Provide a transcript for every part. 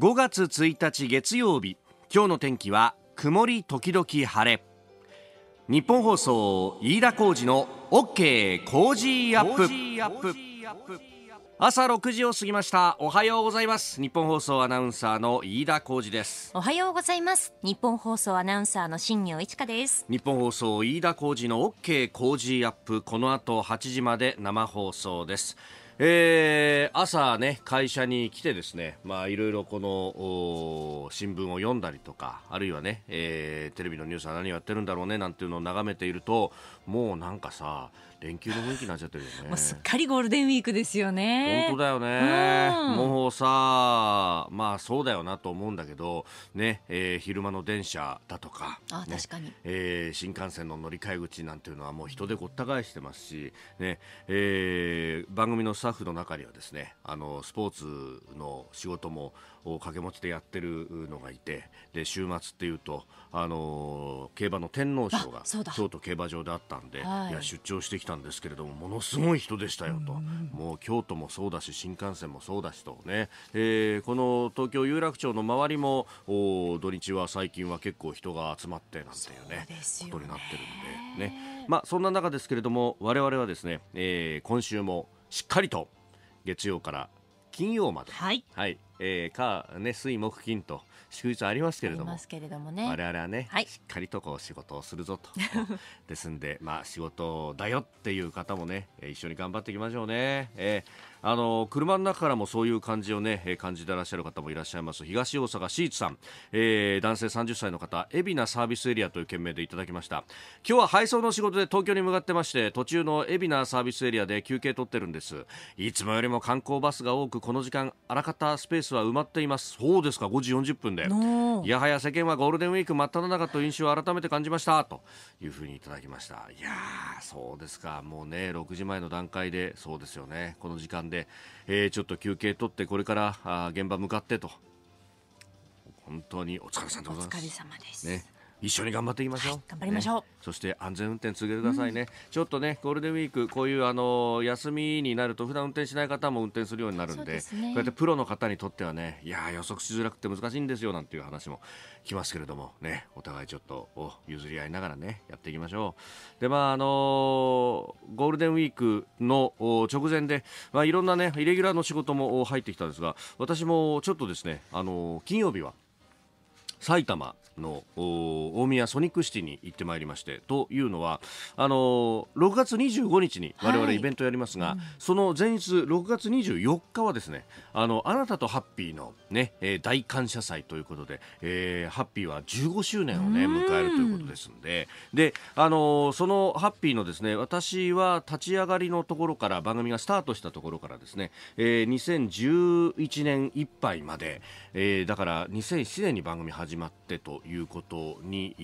5月1日月曜日今日の天気は曇り時々晴れ日本放送飯田浩司の OK 工事アップ朝6時を過ぎましたおはようございます日本放送アナウンサーの飯田浩二ですおはようございます日本放送アナウンサーの新業一華です日本放送飯田浩二の OK 工事アップこの後8時まで生放送ですえー、朝ね、会社に来てですね、まあいろいろこの、新聞を読んだりとか、あるいはね、えー、テレビのニュースは何をやってるんだろうね、なんていうのを眺めていると、もうなんかさ、連休の雰囲気になっちゃってるよねもうすっかりゴールデンウィークですよね本当だよね、うん、もうさあ、まあそうだよなと思うんだけどね、えー、昼間の電車だとか、ね、あ確かに、えー、新幹線の乗り換え口なんていうのはもう人でごった返してますしね、えー、番組のスタッフの中にはですねあのスポーツの仕事も掛け持ちでやってるのがいてで週末っていうと、あのー、競馬の天皇賞が京都競馬場であったんで、はい、いや出張してきたんですけれどもものすごい人でしたよと、うんもう京都もそうだし新幹線もそうだしとね、えー、この東京有楽町の周りもお土日は最近は結構人が集まってなんていうね、ね、ことになってるんでね、まあ、そんな中ですけれども我々はですね、えー、今週もしっかりと月曜から金曜まで、はい、はい、えー、か、ね、水、木、金と祝日ありますけれども、どね、我々はね、はい、しっかりとこう仕事をするぞと。ですんで、まあ、仕事だよっていう方もね、一緒に頑張っていきましょうね。えーあの車の中からもそういう感じをねえ感じてらっしゃる方もいらっしゃいます東大阪シーツさん、えー、男性30歳の方海老名サービスエリアという件名でいただきました今日は配送の仕事で東京に向かってまして途中の海老名サービスエリアで休憩取ってるんですいつもよりも観光バスが多くこの時間あらかたスペースは埋まっていますそうですか5時40分でいやはや世間はゴールデンウィーク真っ只中と印象を改めて感じましたというふうにいただきましたいやそうですかもうね6時前の段階でそうですよねこの時間で、えー、ちょっと休憩取ってこれからあ現場向かってと本当にお疲れ様でございます。お疲れ様です、ね一緒に頑張っていきましょう、はい、頑張りましょう、ね、そして安全運転続けてくださいね、うん、ちょっとねゴールデンウィークこういうあの休みになると普段運転しない方も運転するようになるんで、ね、こうやってプロの方にとってはねいや予測しづらくて難しいんですよなんていう話もきますけれどもねお互いちょっと譲り合いながらねやっていきましょうでまああのゴールデンウィークの直前でまあいろんなねイレギュラーの仕事も入ってきたんですが私もちょっとですねあの金曜日は埼玉の大宮ソニックシティに行ってまいりましてというのはあの6月25日に我々イベントやりますが、はいうん、その前日6月24日はですねあのあなたとハッピーのね、えー、大感謝祭ということで、えー、ハッピーは15周年をね迎えるということですんでであのそのハッピーのですね私は立ち上がりのところから番組がスタートしたところからですね、えー、2011年いっぱいまで、えー、だから2007年に番組始まってといういうことに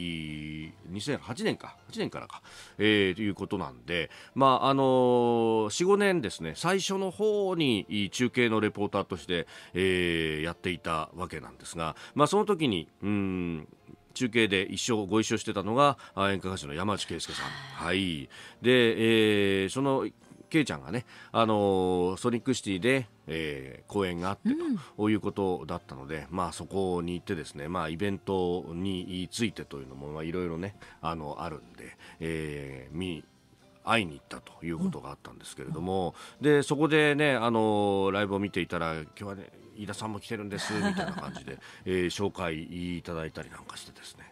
2008年か8年からか、えー、ということなんで、まああのー、45年ですね最初の方に中継のレポーターとして、えー、やっていたわけなんですが、まあ、その時にうん中継で一緒ご一緒してたのが演歌歌手の山内圭介さん、はいでえー、そのケイちゃんがね、あのソニックシティで、えー、公演があってということだったので、まあ、そこに行ってですね、まあ、イベントについてというのもいろいろねあのあるんで、えー、見会いに行ったということがあったんですけれども、うん、でそこでねあのライブを見ていたら今日はね飯田さんも来てるんですみたいな感じで、えー、紹介いただいたりなんかしてですね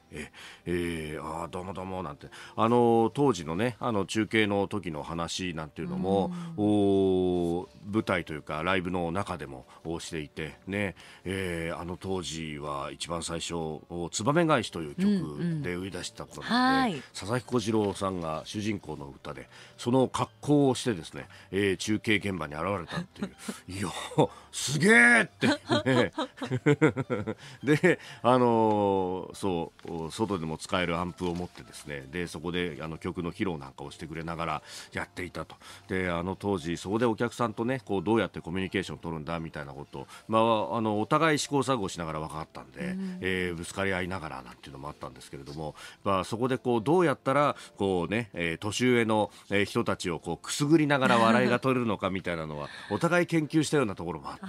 えー、あどうもどうもなんてあの当時のねあの中継の時の話なんていうのも、うん、お舞台というかライブの中でもしていてね、えー、あの当時は一番最初「つばめ返し」という曲で売り出した頃なので、うんうん、佐々木小次郎さんが主人公の歌でその格好をしてですね、えー、中継現場に現れたっていう いやすげえって、ね、であのー、そう外でも使えるアンプを持ってですねでそこであの曲の披露なんかをしてくれながらやっていたとであの当時そこでお客さんとねこうどうやってコミュニケーションを取るんだみたいなことを、まあ、あのお互い試行錯誤しながら分かったんで、うん、えー、ぶつかり合いながらなんていうのもあったんですけれども、まあ、そこでこうどうやったらこうね、えー、年上の人たちをこうくすぐりながら笑いが取れるのかみたいなのはお互い研究したようなところもあって。っ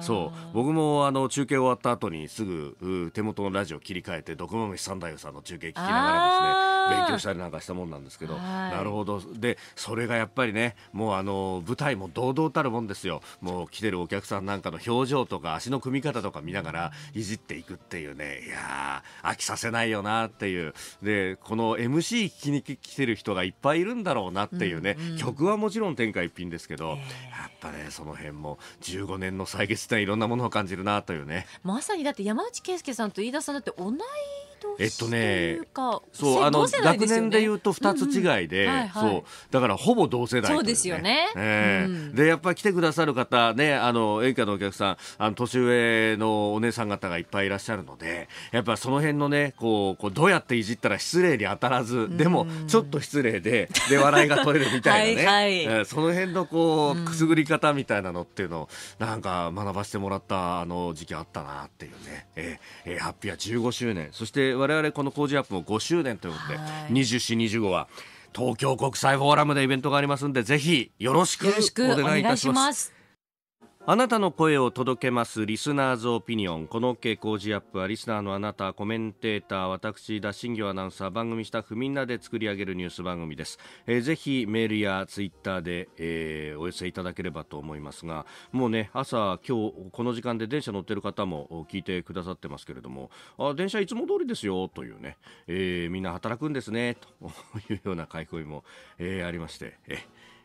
てそう僕もあの中継終わった後にすぐ手元のラジオ切り替えてドクマムシ三太夫さんの中継聞きながらですね勉強したりなんかしたもんなんですけど、なるほどでそれがやっぱりねもうあの舞台も堂々たるもんですよもう来てるお客さんなんかの表情とか足の組み方とか見ながらいじっていくっていうねいや飽きさせないよなっていうでこの MC 聞きに来てる人がいっぱいいるんだろうなっていうね、うんうん、曲はもちろん天下一品ですけど、えー、やっぱねその辺も15年の歳月っていろんなものを感じるなというねまさにだって山内圭介さんと飯田さんだって同いえっとねそうあの、学年で言うと二つ違いで、そうだからほぼ同世代、そうですよね、でやっぱり来てくださる方ねあの演歌のお客さんあの年上のお姉さん方がいっぱいいらっしゃるのでやっぱその辺のねこうこうどうやっていじったら失礼に当たらず、でもちょっと失礼でで笑いが取れるみたいなね えその辺のこうくすぐり方みたいなのっていうのなんか学ばせてもらったあの時期あったなっていうね、ええー、ハッピーは15周年そして我々この工事アップも5周年ということで、2425は東京国際フォーラムでイベントがありますんでぜひよろしくお願いいたします。あなたの声を届けますリスナーズオピニオンこの OK 工事アップはリスナーのあなたコメンテーター私田新業アナウンサー番組スタッフみんなで作り上げるニュース番組です、えー、ぜひメールやツイッターで、えー、お寄せいただければと思いますがもうね朝今日この時間で電車乗ってる方も聞いてくださってますけれどもあ電車いつも通りですよというね、えー、みんな働くんですねというような買い込も、えー、ありまして、えー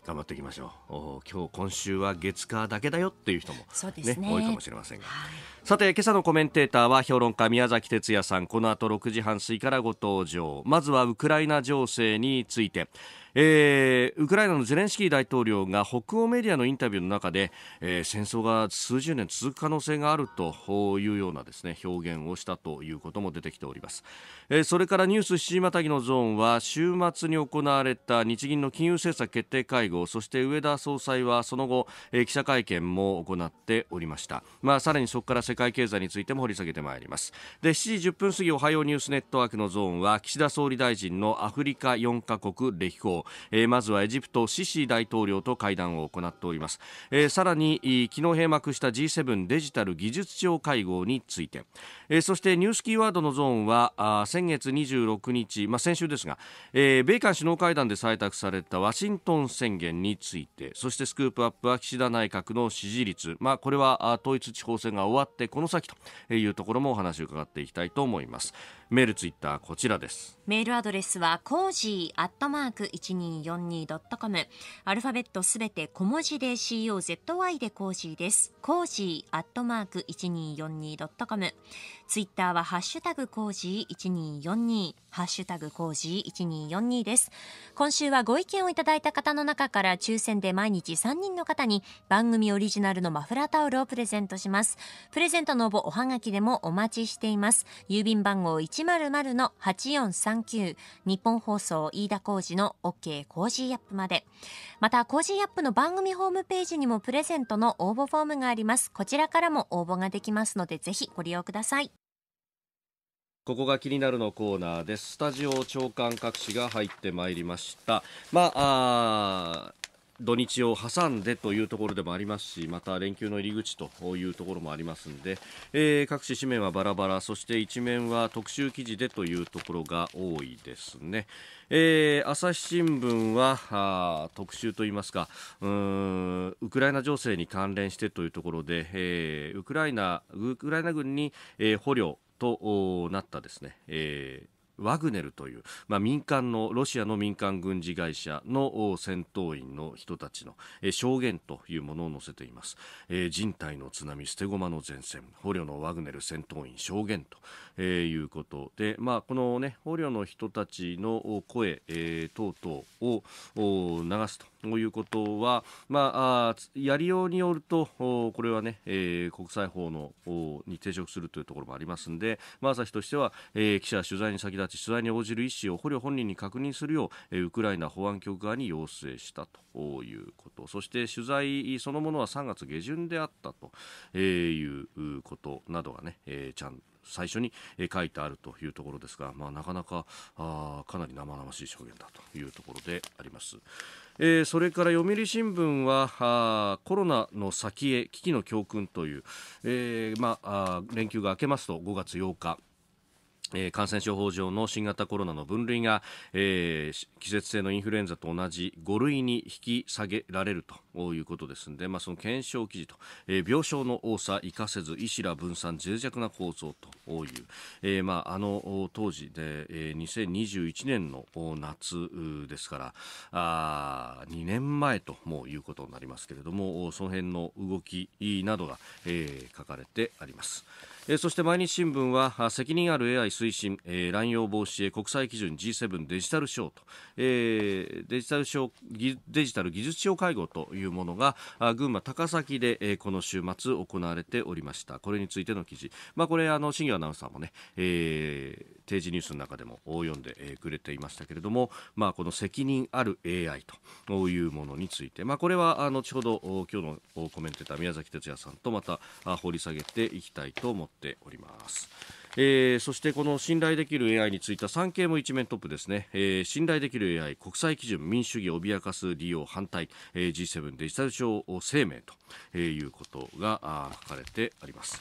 頑張っていきましょうお今日今週は月火だけだよっていう人も、ね、そうですね多いかもしれませんが、はい、さて今朝のコメンテーターは評論家宮崎哲也さんこの後6時半過ぎからご登場まずはウクライナ情勢についてえー、ウクライナのゼレンスキー大統領が北欧メディアのインタビューの中で、えー、戦争が数十年続く可能性があるというようなですね表現をしたということも出てきております、えー、それからニュース7時またぎのゾーンは週末に行われた日銀の金融政策決定会合そして上田総裁はその後、えー、記者会見も行っておりました、まあ、さらにそこから世界経済についても掘り下げてまいりますで7時10分過ぎおはようニュースネットワークのゾーンは岸田総理大臣のアフリカ4カ国歴訪えー、まずはエジプトシシ大統領と会談を行っております、えー、さらに、昨日閉幕した G7 デジタル技術庁会合について、えー、そしてニュースキーワードのゾーンはあ先月26日、まあ、先週ですが、えー、米韓首脳会談で採択されたワシントン宣言についてそしてスクープアップは岸田内閣の支持率、まあ、これは統一地方選が終わってこの先というところもお話を伺っていきたいと思います。メールツイッターこちらですメールアドレスはコージーアットマーク一二四二ドットコム。アルファベットすべて小文字で COZY でコージーですコージーアットマーク一二四二ドットコム。ツイッターはハッシュタグコージー1二4 2ハッシュタグ工事1242です。今週はご意見をいただいた方の中から抽選で毎日3人の方に番組オリジナルのマフラータオルをプレゼントします。プレゼントの応募おはがきでもお待ちしています。郵便番号100-8439日本放送飯田工事の OK 工事アップまで。また工事アップの番組ホームページにもプレゼントの応募フォームがあります。こちらからも応募ができますのでぜひご利用ください。ここが気になるのコーナーです。スタジオ長官各紙が入ってまいりました。まあ、あ土日を挟んでというところでもありますし、また連休の入り口というところもありますので、えー、各紙紙面はバラバラ、そして一面は特集記事でというところが多いですね。えー、朝日新聞は特集といいますかうーんウクライナ情勢に関連してというところで、えー、ウクライナウクライナ軍に、えー、捕虜となったですね、えーワグネルという、まあ、民間のロシアの民間軍事会社の戦闘員の人たちの証言というものを載せています、えー、人体の津波捨て駒の前線捕虜のワグネル戦闘員証言と、えいうことで、まあ、この、ね、捕虜の人たちの声、えー、等々を流すとということは、まあ、やりようによるとこれはね、えー、国際法のに抵触するというところもありますので、まあ、朝日としては、えー、記者は取材に先立ち取材に応じる意思を捕虜本人に確認するよう、えー、ウクライナ保安局側に要請したということそして取材そのものは3月下旬であったということなどがね、えー、ちゃん最初に書いてあるというところですが、まあ、なかなかあかなり生々しい証言だというところであります。えー、それから読売新聞はあコロナの先へ危機の教訓という、えーまあ、連休が明けますと5月8日感染症法上の新型コロナの分類が、えー、季節性のインフルエンザと同じ5類に引き下げられるということですので、まあ、その検証記事と、えー、病床の多さ、生かせず、医師ら分散、脆弱な構造という、えーまあ、あの当時で、えー、2021年の夏ですからあ2年前ともいうことになりますけれどもその辺の動きなどが、えー、書かれてあります。そして毎日新聞は責任ある AI 推進、え乱用防止へ国際基準 G7 デジタル省と、デジタル省デジタル技術省会合というものが群馬高崎でえこの週末行われておりましたこれについての記事、まあ、これあの新業アナウンサーもね、えー定時ニュースの中でも読んでくれていましたけれども、まあ、この責任ある AI というものについて、まあ、これは後ほど今日のコメンテーター宮崎哲也さんとまた掘り下げていきたいと思っております。えー、そしてこの信頼できる AI についた産経も一面トップですね、えー、信頼できる AI 国際基準民主主義脅かす利用反対、えー、G7 デジタル庁声明と、えー、いうことが書かれてあります。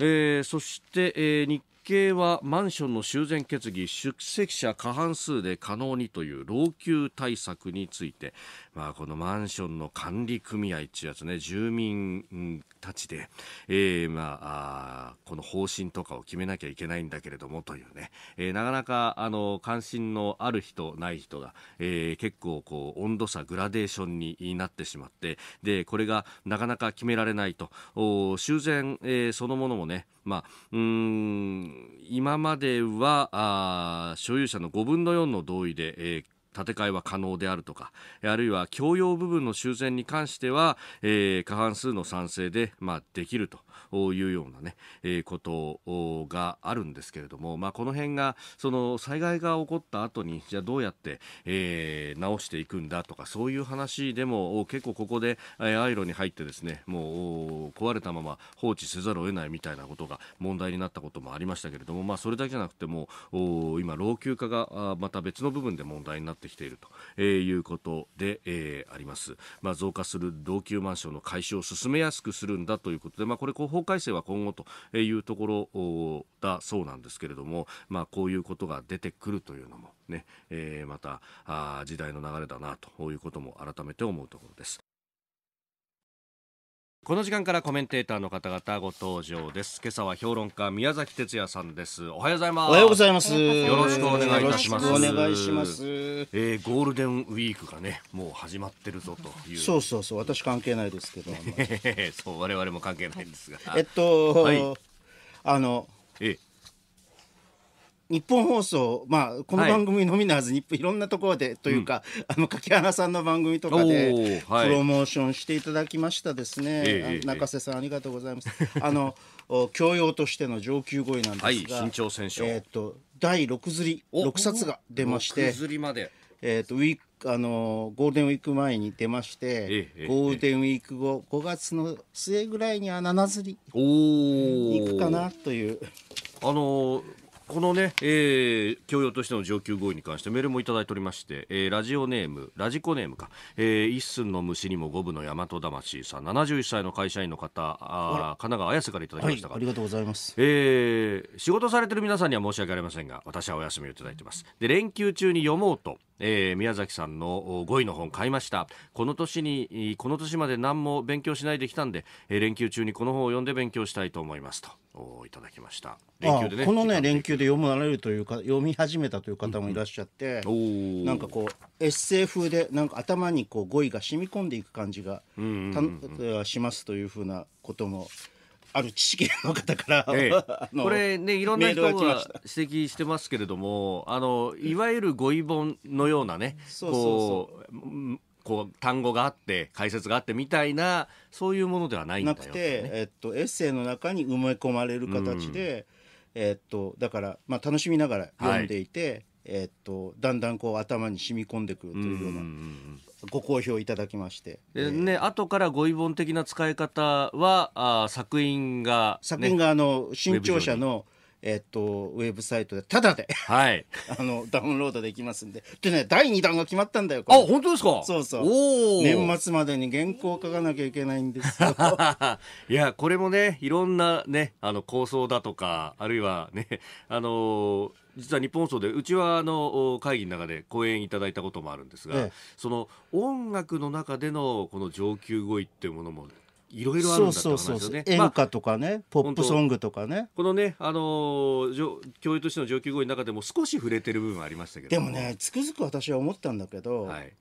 えー、そして、えー、日計はマンションの修繕決議出席者過半数で可能にという老朽対策について、まあ、このマンションの管理組合というやつね住民たちで、えー、まあ、この方針とかを決めなきゃいけないんだけれどもというね、えー、なかなかあの関心のある人ない人が、えー、結構こう温度差グラデーションになってしまってでこれがなかなか決められないと修繕、えー、そのものもねまあ、うん今まではあ所有者の5分の4の同意で、えー建て替えは可能であるとかあるいは共用部分の修繕に関しては、えー、過半数の賛成で、まあ、できるとというようなね、えー、ことがあるんですけれども、まあ、この辺がその災害が起こった後にじゃあどうやって、えー、直していくんだとかそういう話でも結構ここで、えー、アイロに入ってですねもう壊れたまま放置せざるを得ないみたいなことが問題になったこともありましたけれども、まあ、それだけじゃなくても今老朽化がまた別の部分で問題になってきていると、えいうことで、えー、あります、まあ、増加する老朽マンションの解消を進めやすくするんだということで、まあ、これ法改正は今後というところだそうなんですけれども、まあ、こういうことが出てくるというのもね、えー、またあ時代の流れだなということも改めて思うところです。この時間からコメンテーターの方々ご登場です今朝は評論家宮崎哲也さんですおはようございますおはようございますよろしくお願いいたしますお願いします、えー、ゴールデンウィークがねもう始まってるぞというそうそうそう私関係ないですけど そう我々も関係ないんですがえっと、はい、あのええ日本放送、まあ、この番組のみならず、はい、いろんなところでというか、うん、あの柿原さんの番組とかでプロモーションしていただきましたですね、はい、中瀬さんありがとうございます。あの 教養としての上級語彙なんですが、はい、新潮選手、えーと、第6釣り6冊が出ましてえーと、ウィークあのゴールデンウィーク前に出まして、ええ、ゴールデンウィーク後5月の末ぐらいには7釣りに行くかなという。あのこのね、えー、教養としての上級合意に関してメールもいただいておりまして、えー、ラジオネーム、ラジコネームか、えー、一寸の虫にも五分の大和魂さん、71歳の会社員の方、あ神奈川綾瀬からいただきましたが、はい、ありがとうございます、えー。仕事されてる皆さんには申し訳ありませんが、私はお休みをいただいてます。で、連休中に読もうと、えー、宮崎さんの5位の本買いましたこの年にこの年まで何も勉強しないできたんで、えー、連休中にこの本を読んで勉強したいと思いますといただきました連休でねこのね連休で読まれるというか読み始めたという方もいらっしゃって、うん、なんかこうエッセイ風でなんか頭にこう語彙が染み込んでいく感じが、うんうん、しますというふうなこともある知識の方から、ええ、これねいろんな人が指摘してますけれどもあのいわゆる語彙本のようなね、うん、こうこう単語があって解説があってみたいなそういうものではないんだよ、なくて、えっと、エッセイの中に埋め込まれる形で、うん、えっと、だから、まあ、楽しみながら読んでいて、はい、えっと、だんだんこう頭に染み込んでくるというような。うんご好評いただきまして、えー、ね後からご遺言的な使い方はあ作品が、ね、作品があの新潮社のえっと、ウェブサイトでただで、はい、あのダウンロードできますんででね第2弾が決まったんだよあ本当ですかそうそう年末までに原稿を書かなきゃいけないんですよ いやこれもねいろんなねあの構想だとかあるいはねあの実は日本葬でうちはあの会議の中で講演いただいたこともあるんですが、ええ、その音楽の中でのこの上級語彙っていうものもいろいろあるんだって話ですよね。演歌とかね、まあ、ポップソングとかね。このね、あのー、教諭としての上級語彙の中でも少し触れてる部分ありましたけど。でもね、つくづく私は思ったんだけど、はい、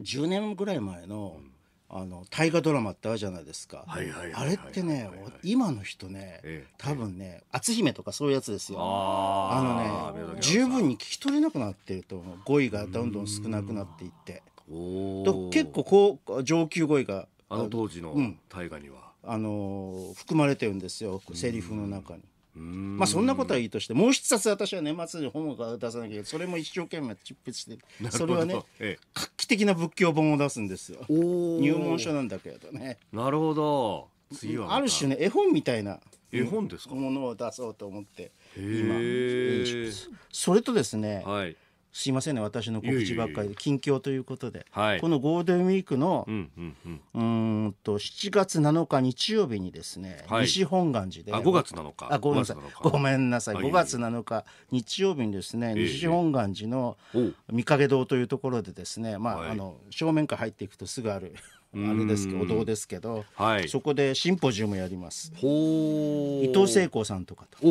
10年ぐらい前の、うんあの大河ドラマってあるじゃないですか、あれってね、今の人ね、ええ、多分ね篤姫とかそういうやつですよあのね十分に聞き取れなくなってると思う語彙がどんどん少なくなっていって結構こう上級語彙があの当時の大河には、あの含まれてるんですよセリフの中に。まあそんなことはいいとしてもう一冊私は年末に本を出さなきゃそれも一生懸命執筆してそれはね、ええ、画期的な仏教本を出すんですよ入門書なんだけどねなるほど次はある種ね絵本みたいな絵本ですかものを出そうと思って今それとですね、はい、すいませんね私の告知ばっかりで近況ということで、はい、このゴールデンウィークの、うんと7月7日日曜日にですね、はい、西本願寺であ5月7日あごめんなさいごめんなさい5月7日日曜日にですね西本願寺の御影堂というところでですね、まあはい、あの正面から入っていくとすぐあるあれですけどお堂ですけど、はい、そこでシンポジウムやります伊藤聖子さんとかと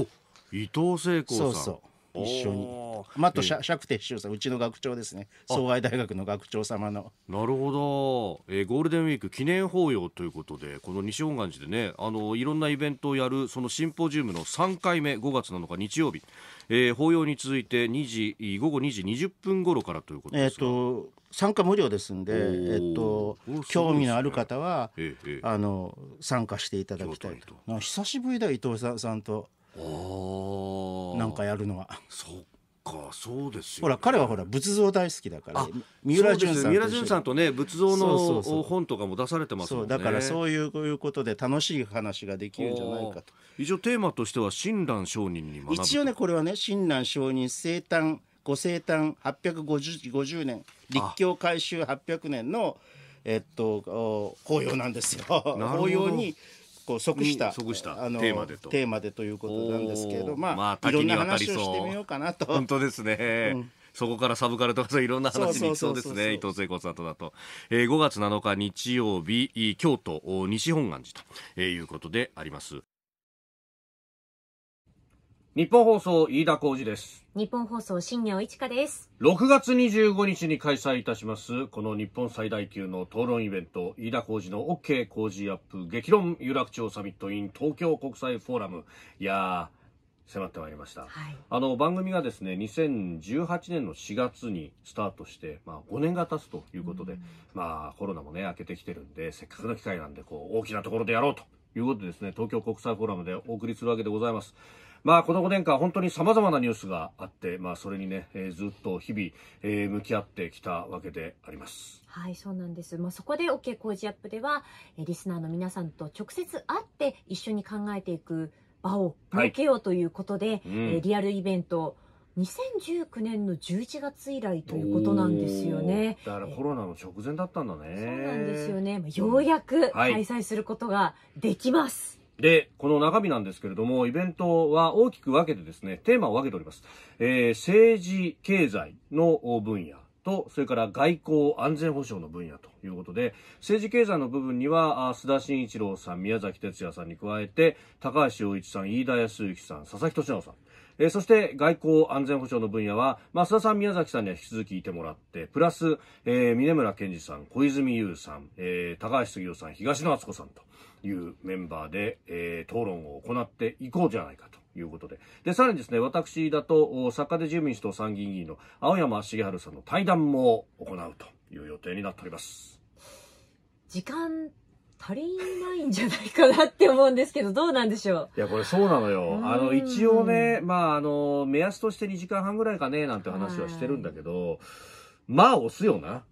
伊藤聖子さんそうそう一緒にマットまあと釈徹修さんうちの学長ですね総愛大学の学長様のなるほど、えー、ゴールデンウィーク記念法要ということでこの西本願寺でねあのいろんなイベントをやるそのシンポジウムの3回目5月7日日曜日、えー、法要に続いて2時午後2時20分頃からということですが、えーと、参加無料ですんで、えーと、ね、興味のある方は、えー、あの参加していただきたいと久しぶりだ伊藤さんさんと。ああなんかやるのは。そかそうですよ、ね、ほら彼はほら仏像大好きだから三浦淳さん三浦淳さんとね仏像の本とかも出されてますもんねだからそういうことで楽しい話ができるんじゃないかと一応テーマとしては親鸞上人に一応ねこれはね親鸞上人生誕ご生誕850年立教改修800年のえっと紅葉なんですよ紅葉にこう即した即したあのテーマでとテーマでということなんですけどまあ、まあ、いろんな話をしてみようかなと本当ですね、うん、そこからサブカルとかそういろんな話にいきそうですね伊藤聖子さんとだと、えー、5月7日日曜日京都西本願寺とえいうことであります日本放送飯田浩二です。日本放送新業一華です。6月25日に開催いたします、この日本最大級の討論イベント、飯田浩二の OK 工事アップ激論有楽町サミット in 東京国際フォーラム。いや迫ってまいりました、はい、あの番組がですね2018年の4月にスタートして、まあ、5年が経つということで、うん、まあコロナもね明けてきてるんでせっかくの機会なんでこう大きなところでやろうということでですね東京国際フォーラムでお送りするわけでございます。まあ、この5年間、本当に様々なニュースがあって、まあ、それにね、えー、ずっと日々、えー、向き合ってきたわけであります。はい、そうなんです。まあ、そこで OK 工事アップでは、えリスナーの皆さんと直接会って一緒に考えていく場を設けようということで、はいうん、リアルイベント、2019年の11月以来ということなんですよね。だからコロナの直前だったんだね。そうなんですよね。ようやく開催することができます。はいで、この中身なんですけれども、イベントは大きく分けてですね、テーマを分けております。えー、政治、経済の分野。と、それから外交安全保障の分野ということで、政治経済の部分には、須田慎一郎さん、宮崎哲也さんに加えて、高橋洋一さん、飯田康之さん、佐々木俊直さん、えー、そして外交安全保障の分野は、まあ、須田さん、宮崎さんには引き続きいてもらって、プラス、えー、峰村健二さん、小泉優さん、えー、高橋杉雄さん、東野敦子さんと。いうメンバーで、えー、討論を行っていこうじゃないかと。いうことで。で、さらにですね、私だと、坂で住民主党参議院議員の青山茂治さんの対談も行うという予定になっております。時間足りないんじゃないかなって思うんですけど、どうなんでしょう。いや、これそうなのよ。あの、一応ね、まあ、あの、目安として2時間半ぐらいかね、なんて話はしてるんだけど、まあ、押すよな。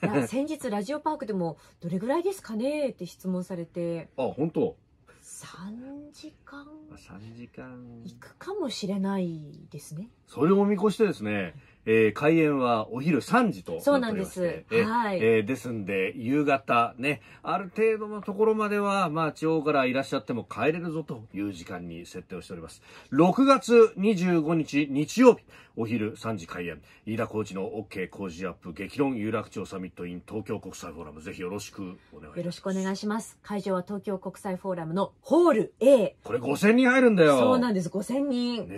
先日ラジオパークでもどれぐらいですかねって質問されてあ本当3時間3時間行くかもしれないですねそれを見越してですねえー、開演はお昼3時とそうなんです。はい。えー、ですんで、夕方ね、ある程度のところまでは、まあ、地方からいらっしゃっても帰れるぞという時間に設定をしております。6月25日日曜日、お昼3時開演、飯田浩二の OK 工事アップ激論有楽町サミット in 東京国際フォーラム、ぜひよろしくお願いします。よろしくお願いします。会場は東京国際フォーラムのホール A。これ5000人入るんだよ。そうなんです、5000人。ね、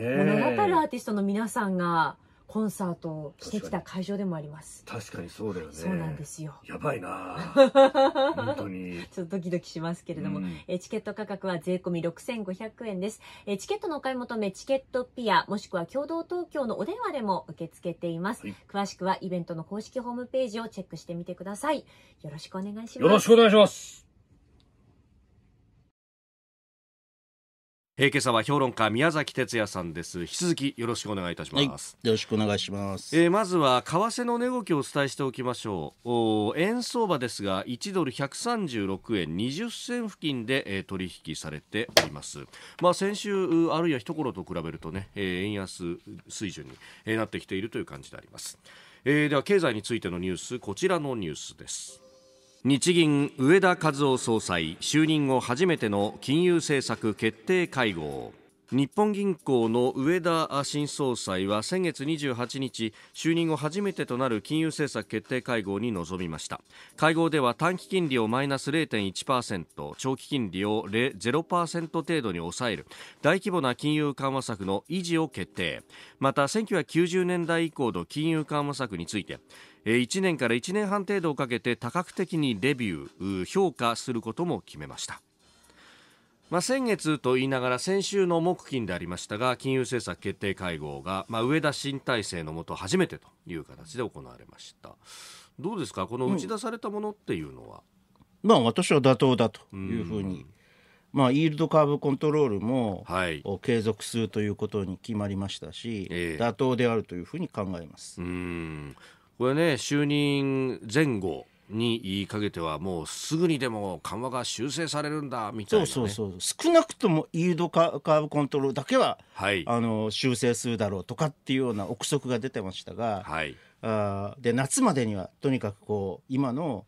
名だるアーティストの皆さんが、コンサートをしてきた会場でもあります確かにそうだよねそうなんですよやばいな 本当にちょっとドキドキしますけれども、うん、えチケット価格は税込6500円ですえチケットのお買い求めチケットピアもしくは共同東京のお電話でも受け付けています、はい、詳しくはイベントの公式ホームページをチェックしてみてくださいよろしくお願いしますよろしくお願いしますえー、今朝は評論家宮崎哲也さんです引き続きよろしくお願いいたします、はい、よろしくお願いします、えー、まずは為替の値動きをお伝えしておきましょうお円相場ですが1ドル136円20銭付近で、えー、取引されておりますまあ先週あるいは一頃と比べるとね、えー、円安水準に、えー、なってきているという感じであります、えー、では経済についてのニュースこちらのニュースです日銀上田和夫総裁就任後初めての金融政策決定会合日本銀行の上田新総裁は先月28日就任後初めてとなる金融政策決定会合に臨みました会合では短期金利をマイナス0.1%長期金利を0%程度に抑える大規模な金融緩和策の維持を決定また1990年代以降の金融緩和策について1年から1年半程度をかけて多角的にレビュー評価することも決めましたまあ、先月と言いながら先週の木金でありましたが金融政策決定会合が、まあ、上田新体制のもと初めてという形で行われましたどうですかこの打ち出されたものっていうのは、うん、まあ、私は妥当だというふうに、まあ、イールドカーブコントロールも、はい、継続するということに決まりましたし、えー、妥当であるというふうに考えます。うんこれね就任前後にかけてはもうすぐにでも緩和が修正されるんだみたいな、ね、そうそうそう少なくともイールドカーブコントロールだけは、はい、あの修正するだろうとかっていうような憶測が出てましたが、はい、あで夏までにはとにかくこう今の、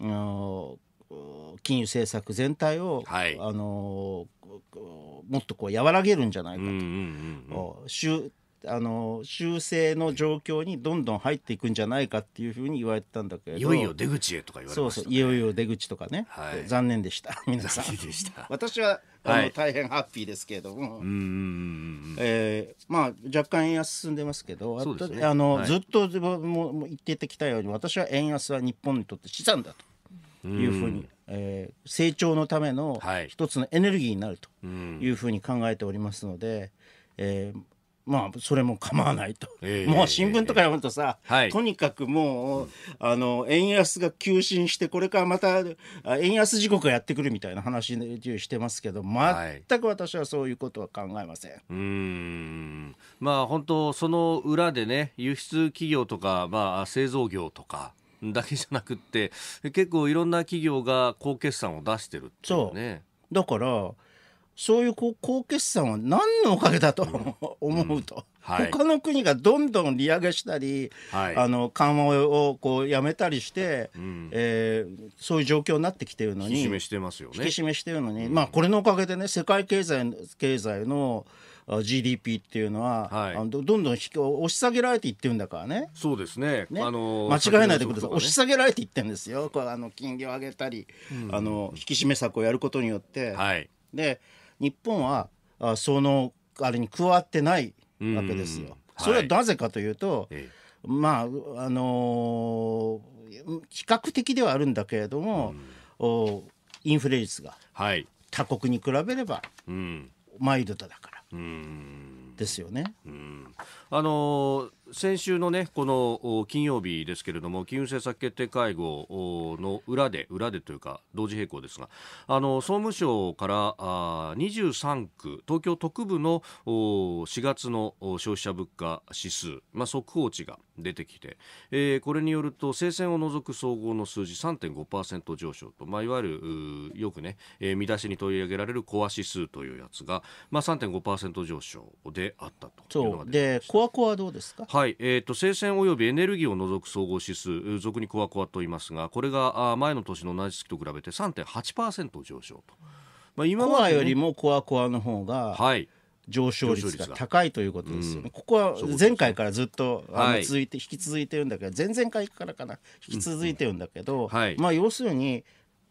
う金融政策全体を、はい、あのもっとこう和らげるんじゃないかと、うんあの修正の状況にどんどん入っていくんじゃないかっていうふうに言われてたんだけどいよいよ出口へとか言われました、ね、そうそういよいよ出口とかね、はい、残念でした皆さん 私はあの、はい、大変ハッピーですけれどもうん、えー、まあ若干円安進んでますけど、あの、ずっともも言っててきたように私は円安は日本にとって資産だというふうにえー、成長のための一つのエネルギーになるというふうに考えておりますので、はい、えー、まあそれも構わないと、えー、もう新聞とか読むとさ、えー、とにかくもう、あの円安が急進してこれからまた円安時刻がやってくるみたいな話してますけど全く私はそういうことは考えません。はい、うんまあ本当その裏でね輸出企業とか、まあ、製造業とかだけじゃなくって結構いろんな企業が高決算を出してるっていうね。そうだからそういうこう高決算は何のおかげだと思うと、うんはい、他の国がどんどん利上げしたり、はい、あの緩和をこうやめたりして、うん、えー、そういう状況になってきてるのに引き締めしてますよね引き締めしてるのに、うん、まあ、これのおかげでね世界経済経済の GDP っていうのは、はい、あのどんどん押し下げられていってるんだからね。そうですね。ねあのー、間違えないでください、ね、押し下げられていってるんですよ。これあの金利を上げたり、うん、あの引き締め策をやることによって。はい、で日本はあそのあれに加わってないわけですよ。それはなぜかというと、はい、まああのー、比較的ではあるんだけれども、おインフレ率が他国に比べればマイルドだから、ですよね。あのー先週のね、この金曜日ですけれども、金融政策決定会合の裏で、裏でというか、同時並行ですが、あの総務省からあ23区、東京特部の4月の消費者物価指数、まあ、速報値が出てきて、えー、これによると、生鮮を除く総合の数字3.5%上昇と、まあ、いわゆるよくね、えー、見出しに取り上げられるコア指数というやつが、まあ、3.5%上昇であったというのがでコアコアどうですか、ははい、えーと、生鮮及びエネルギーを除く総合指数俗にコアコアと言いますがこれが前の年の同じ月と比べて3.8%上昇と、まあ、今まで、よりもコアコアの方が、上昇率が高いということですよね、うん、ここは前回からずっとあの続いて、はい、引き続いてるんだけど前々回からかな引き続いてるんだけど、うんはい、まあ、要するに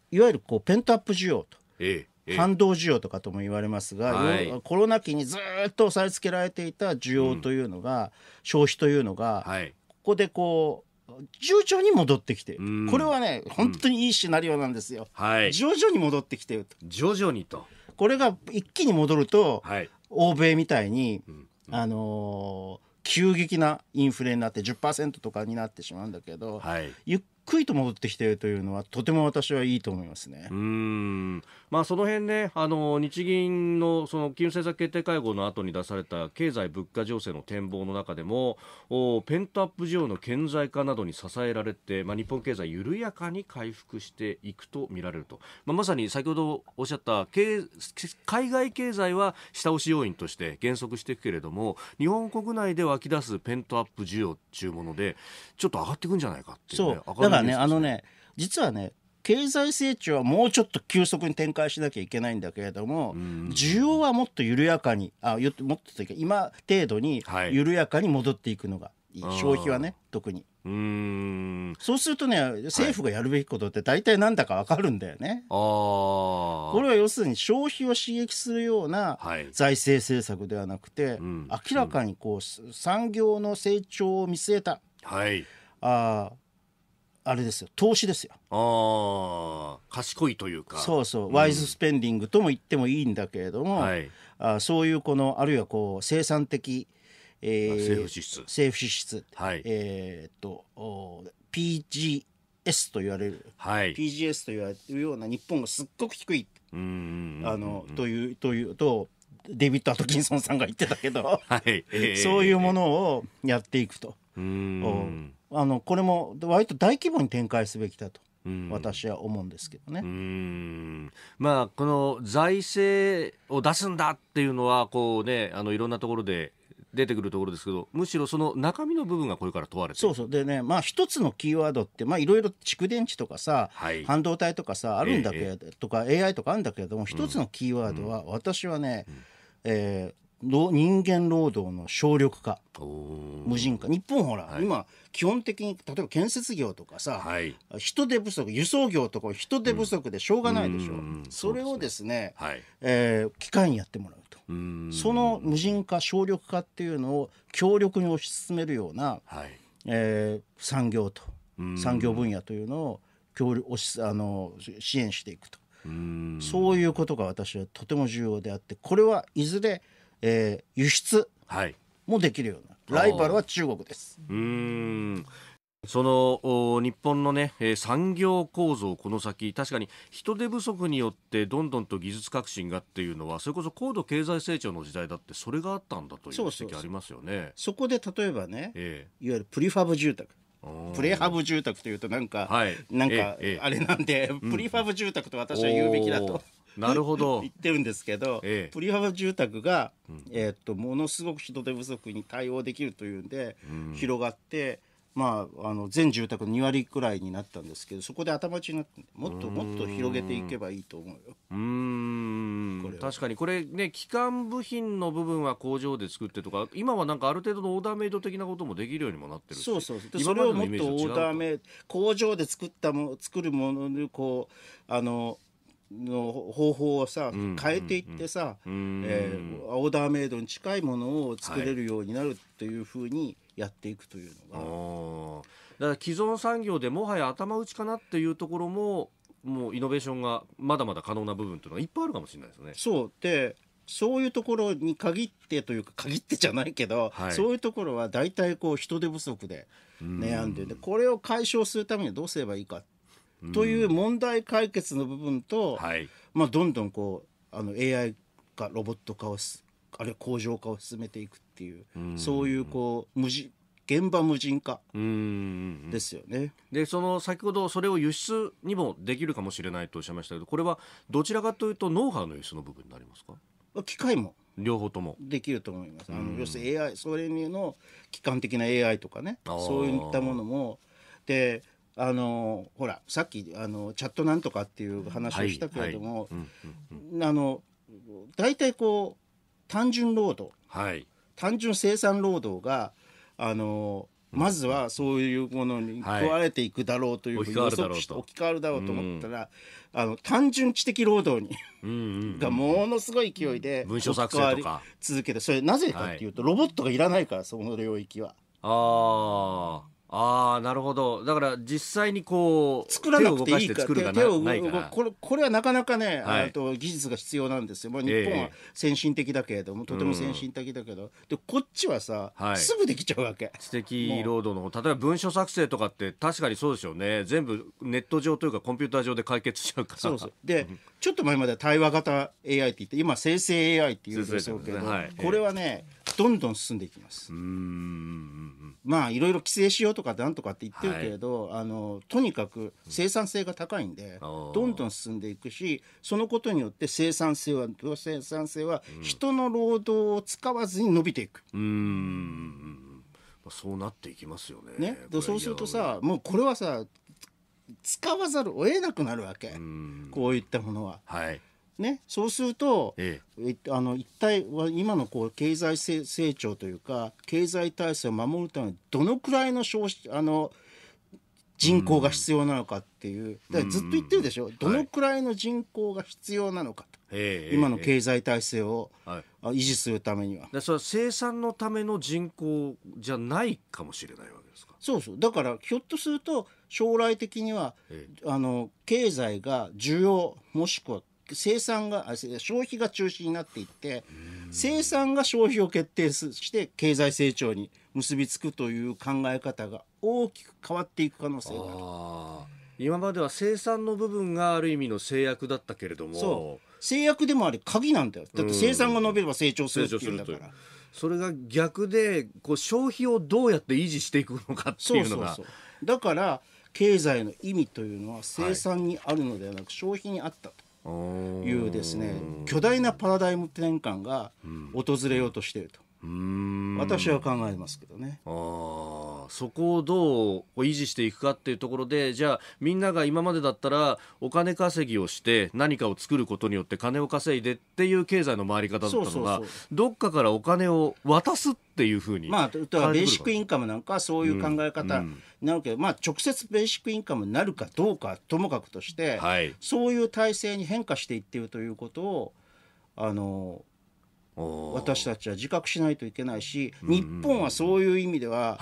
いわゆるこうペントアップ需要と。ええ反動需要とかとも言われますが、はい、コロナ期にずっと押さえつけられていた需要というのが、うん、消費というのが、はい、ここでこう徐々に戻ってきてこれはね本当にいいシナリオなんですよ、うんはい、徐々に戻ってきてると徐々にとこれが一気に戻ると、はい、欧米みたいに、うんうん、あのー、急激なインフレになって10%とかになってしまうんだけど、はい、ゆっくりと戻ってきているというのはとても私はいいと思いますね。うんまあ、その辺ねあの日銀のその金融政策決定会合の後に出された経済物価情勢の展望の中でもおペントアップ需要の顕在化などに支えられて、まあ、日本経済緩やかに回復していくと見られると、まあ、まさに先ほどおっしゃった経海外経済は下押し要因として減速していくけれども日本国内で湧き出すペントアップ需要というものでちょっと上がっていくんじゃないかっていう、ね、そう上がねあのね実はね経済成長はもうちょっと急速に展開しなきゃいけないんだけれども、需要はもっと緩やかにあもっとというか今程度に緩やかに戻っていくのがいい、はい、消費はね特に。うんそうするとね政府がやるべきことって大体なんだか分かるんだよね。はい、これは要するに消費を刺激するような財政政策ではなくて、はい明らかにこう、産業の成長を見据えた、はい、ああれですよ投資ですよああ賢いというかそうそう、うん、ワイズスペンディングとも言ってもいいんだけれども、はい、あそういうこのあるいはこう生産的、えー、政府支出政府支出、はい、えー、っと PGS と言われる、はい、PGS と言われるような日本がすっごく低いうんあのというというとデビッド・アトキンソンさんが言ってたけど、はい、えー、そういうものをやっていくと。うんあのこれも割と大規模に展開すべきだと。私は思うんですけどね、まあ、この財政を出すんだっていうのはこう、ね、あのいろんなところで出てくるところですけど、むしろその中身の部分がこれから問われてそうそうでね、まあ、一つのキーワードって、まあ、いろいろ蓄電池とかさ、はい、半導体とかさ、あるんだけど、ええとか、AI とかあるんだけども、一つのキーワードは、私はね、うん、えー人間労働の省力化無人化日本ほら、はい、今基本的に例えば建設業とかさ、はい、人手不足輸送業とか人手不足でしょうがないでしょ、ううん、それをですね、はい、えー、機械にやってもらうとうその無人化省力化っていうのを強力に推し進めるような、はい、えー、産業と産業分野というのを強力しあの支援していくとうそういうことが私はとても重要であってこれはいずれえー、輸出もできるような、はい、ライバルは中国です。うんその日本のね、え産業構造、この先、確かに人手不足によってどんどんと技術革新がっていうのは、それこそ高度経済成長の時代だって、それがあったんだという指摘ありますよねそこで例えばね、えー、いわゆるプリファブ住宅。プレハブ住宅というとなんか、はい、なんかあれなんで、ええ、プリファブ住宅と私は言うべきだと、なるほど 言ってるんですけど、ええ、プリハブ住宅が、えー、っとものすごく人手不足に対応できるというんで、うん、広がって。まあ、あの全住宅の2割くらいになったんですけどそこで頭打ちになってもっともっと広げていけばいいと思うよ。うん確かにこれね基幹部品の部分は工場で作ってとか今はなんかある程度のオーダーメイド的なこともできるようにもなってるそうそうそれをもっとオーダーメイド工場で作ったも作るものにこうあのの方法をさ、変えていってさ、えー、オーダーメイドに近いものを作れるようになるというふうにやっていくというのが、はい、だから既存産業でもはや頭打ちかなっていうところももうイノベーションがまだまだ可能な部分というのがいっぱいあるかもしれないですね。そうでそういうところに限ってというか限ってじゃないけど、はい、そういうところは大体こう人手不足で悩んででこれを解消するためにはどうすればいいかっという問題解決の部分と、はい、まあ、どんどんこうあの AI かロボット化をあるいは工場化を進めていくっていう、うそういうこう無人現場無人化ですよね。でその先ほどそれを輸出にもできるかもしれないとおっしゃいましたけどこれはどちらかというとノウハウの輸出の部分になりますか機械も両方ともできると思います。あの要するに AI それの機関的な AI とかねそういったものもであのほらさっきあのチャットなんとかっていう話をしたけれども大体こう単純労働、はい、単純生産労働があのまずはそういうものに加れていくだろうというふうに予測して置き換わるだろうと思ったら、あの単純知的労働に がものすごい勢いで文書作成とか続けてそれなぜかっていうと、ロボットがいらないからその領域は。ああ。ああなるほどだから実際にこう作らなくていいから手をかこれこれはなかなかね、はい、と技術が必要なんですよ、まあ、日本は先進的だけれども、えー、とても先進的だけど、でこっちはさ、はい、すぐできちゃうわけ知的労働の例えば文書作成とかって確かにそうですよね全部ネット上というかコンピューター上で解決しちゃうからそうそう でちょっと前までは対話型 AI って言って今生成 AI って言うんですけど、ねはい、これはね、えーどんどん進んでいきます。まあいろいろ規制しようとかなんとかって言ってるけれど、はい、あのとにかく生産性が高いんで、うん、どんどん進んでいくしそのことによって生産性は生産性は人の労働を使わずに伸びていく。うんそうなっていきますよね。ねそうするとさもうこれはさ使わざるを得なくなるわけこういったものは。はいね、そうすると、ええ、あの一体は今のこう経済成長というか経済体制を守るためにどのくらいの少子あの人口が必要なのかっていう、だからずっと言ってるでしょ、うどのくらいの人口が必要なのかと、はい、今の経済体制を、は維持するためには。だそれは生産のための人口じゃないかもしれないわけですか。そうそうだからひょっとすると将来的には、あの経済が需要もしくは生産が消費が中心になっていって生産が消費を決定して経済成長に結びつくという考え方が大きく変わっていく可能性がある。今までは生産の部分がある意味の制約だったけれども制約でもあれ鍵なんだよだって生産が伸びれば成長するっていうんだから。それが逆でこう消費をどうやって維持していくのかっていうのがだから経済の意味というのは生産にあるのではなく消費にあったというですね巨大なパラダイム転換が訪れようとしていると。私は考えますけどねあそこをどう維持していくかっていうところでじゃあみんなが今までだったらお金稼ぎをして何かを作ることによって金を稼いでっていう経済の回り方だったのがどっかからお金を渡すっていうふうにまあベーシックインカムなんかそういう考え方なるけど、うんうん、まあ、直接ベーシックインカムになるかどうかともかくとして、はい、そういう体制に変化していっているということをあの私たちは自覚しないといけないし日本はそういう意味では、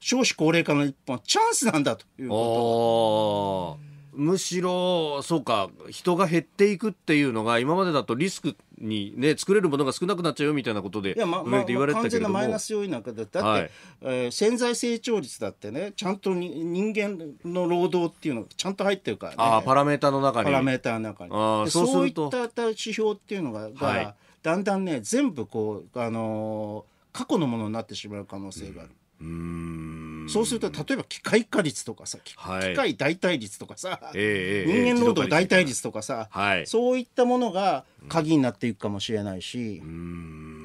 少子高齢化の日本はチャンスなんだということむしろそうか人が減っていくっていうのが今までだとリスクに、ね、作れるものが少なくなっちゃうよみたいなことでいや、ままま、言われた完全なマイナス要因なんかだってだはい、えー、潜在成長率だってねちゃんとに人間の労働っていうのがちゃんと入ってるからねあパラメーターの中にパラメーターの中にそういった指標っていうのが、はいだんだんね全部こう、あの過去のものになってしまう可能性がある。うんそうすると例えば機械化率とかさ、はい、機械代替率とかさ、えー、人間労働代替率とかさ、はい、そういったものが鍵になっていくかもしれないし。うん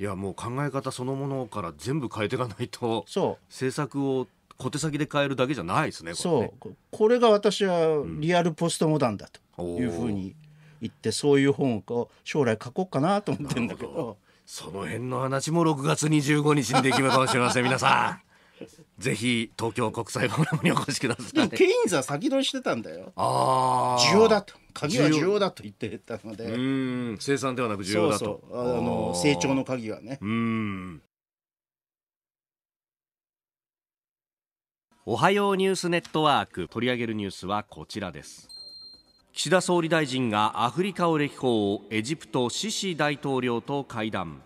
いやもう考え方そのものから全部変えていかないと政策を小手先で変えるだけじゃないですね。これ、ね、そうこれが私はリアルポストモダンだというふうに行ってそういう本を将来書こうかなと思ってんだけどその辺の話も6月25日にできるかもしれません皆さん。ぜひ東京国際フォーラムにお越しください。でもケインズは先取りしてたんだよ。ああ。需要だと。鍵は需要だと言ってたので。うん。生産ではなく需要だと。そうそうあの成長の鍵はね。うん。おはようニュースネットワーク取り上げるニュースはこちらです。岸田総理大臣がアフリカを歴訪エジプトシシ大統領と会談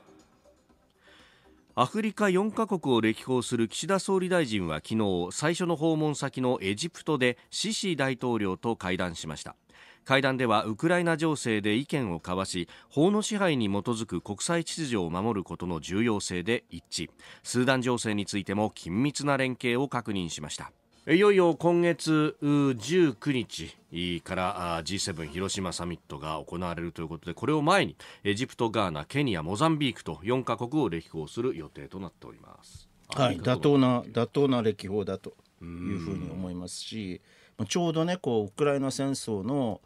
アフリカ4カ国を歴訪する岸田総理大臣は昨日最初の訪問先のエジプトでシシ大統領と会談しました会談ではウクライナ情勢で意見を交わし法の支配に基づく国際秩序を守ることの重要性で一致スーダン情勢についても緊密な連携を確認しましたいよいよ今月19日から G7 広島サミットが行われるということでこれを前にエジプト、ガーナ、ケニア、モザンビークと4カ国を歴訪する予定となっております。はい、妥当な妥当な歴訪だというふうに思いますし、ちょうどねこうウクライナ戦争の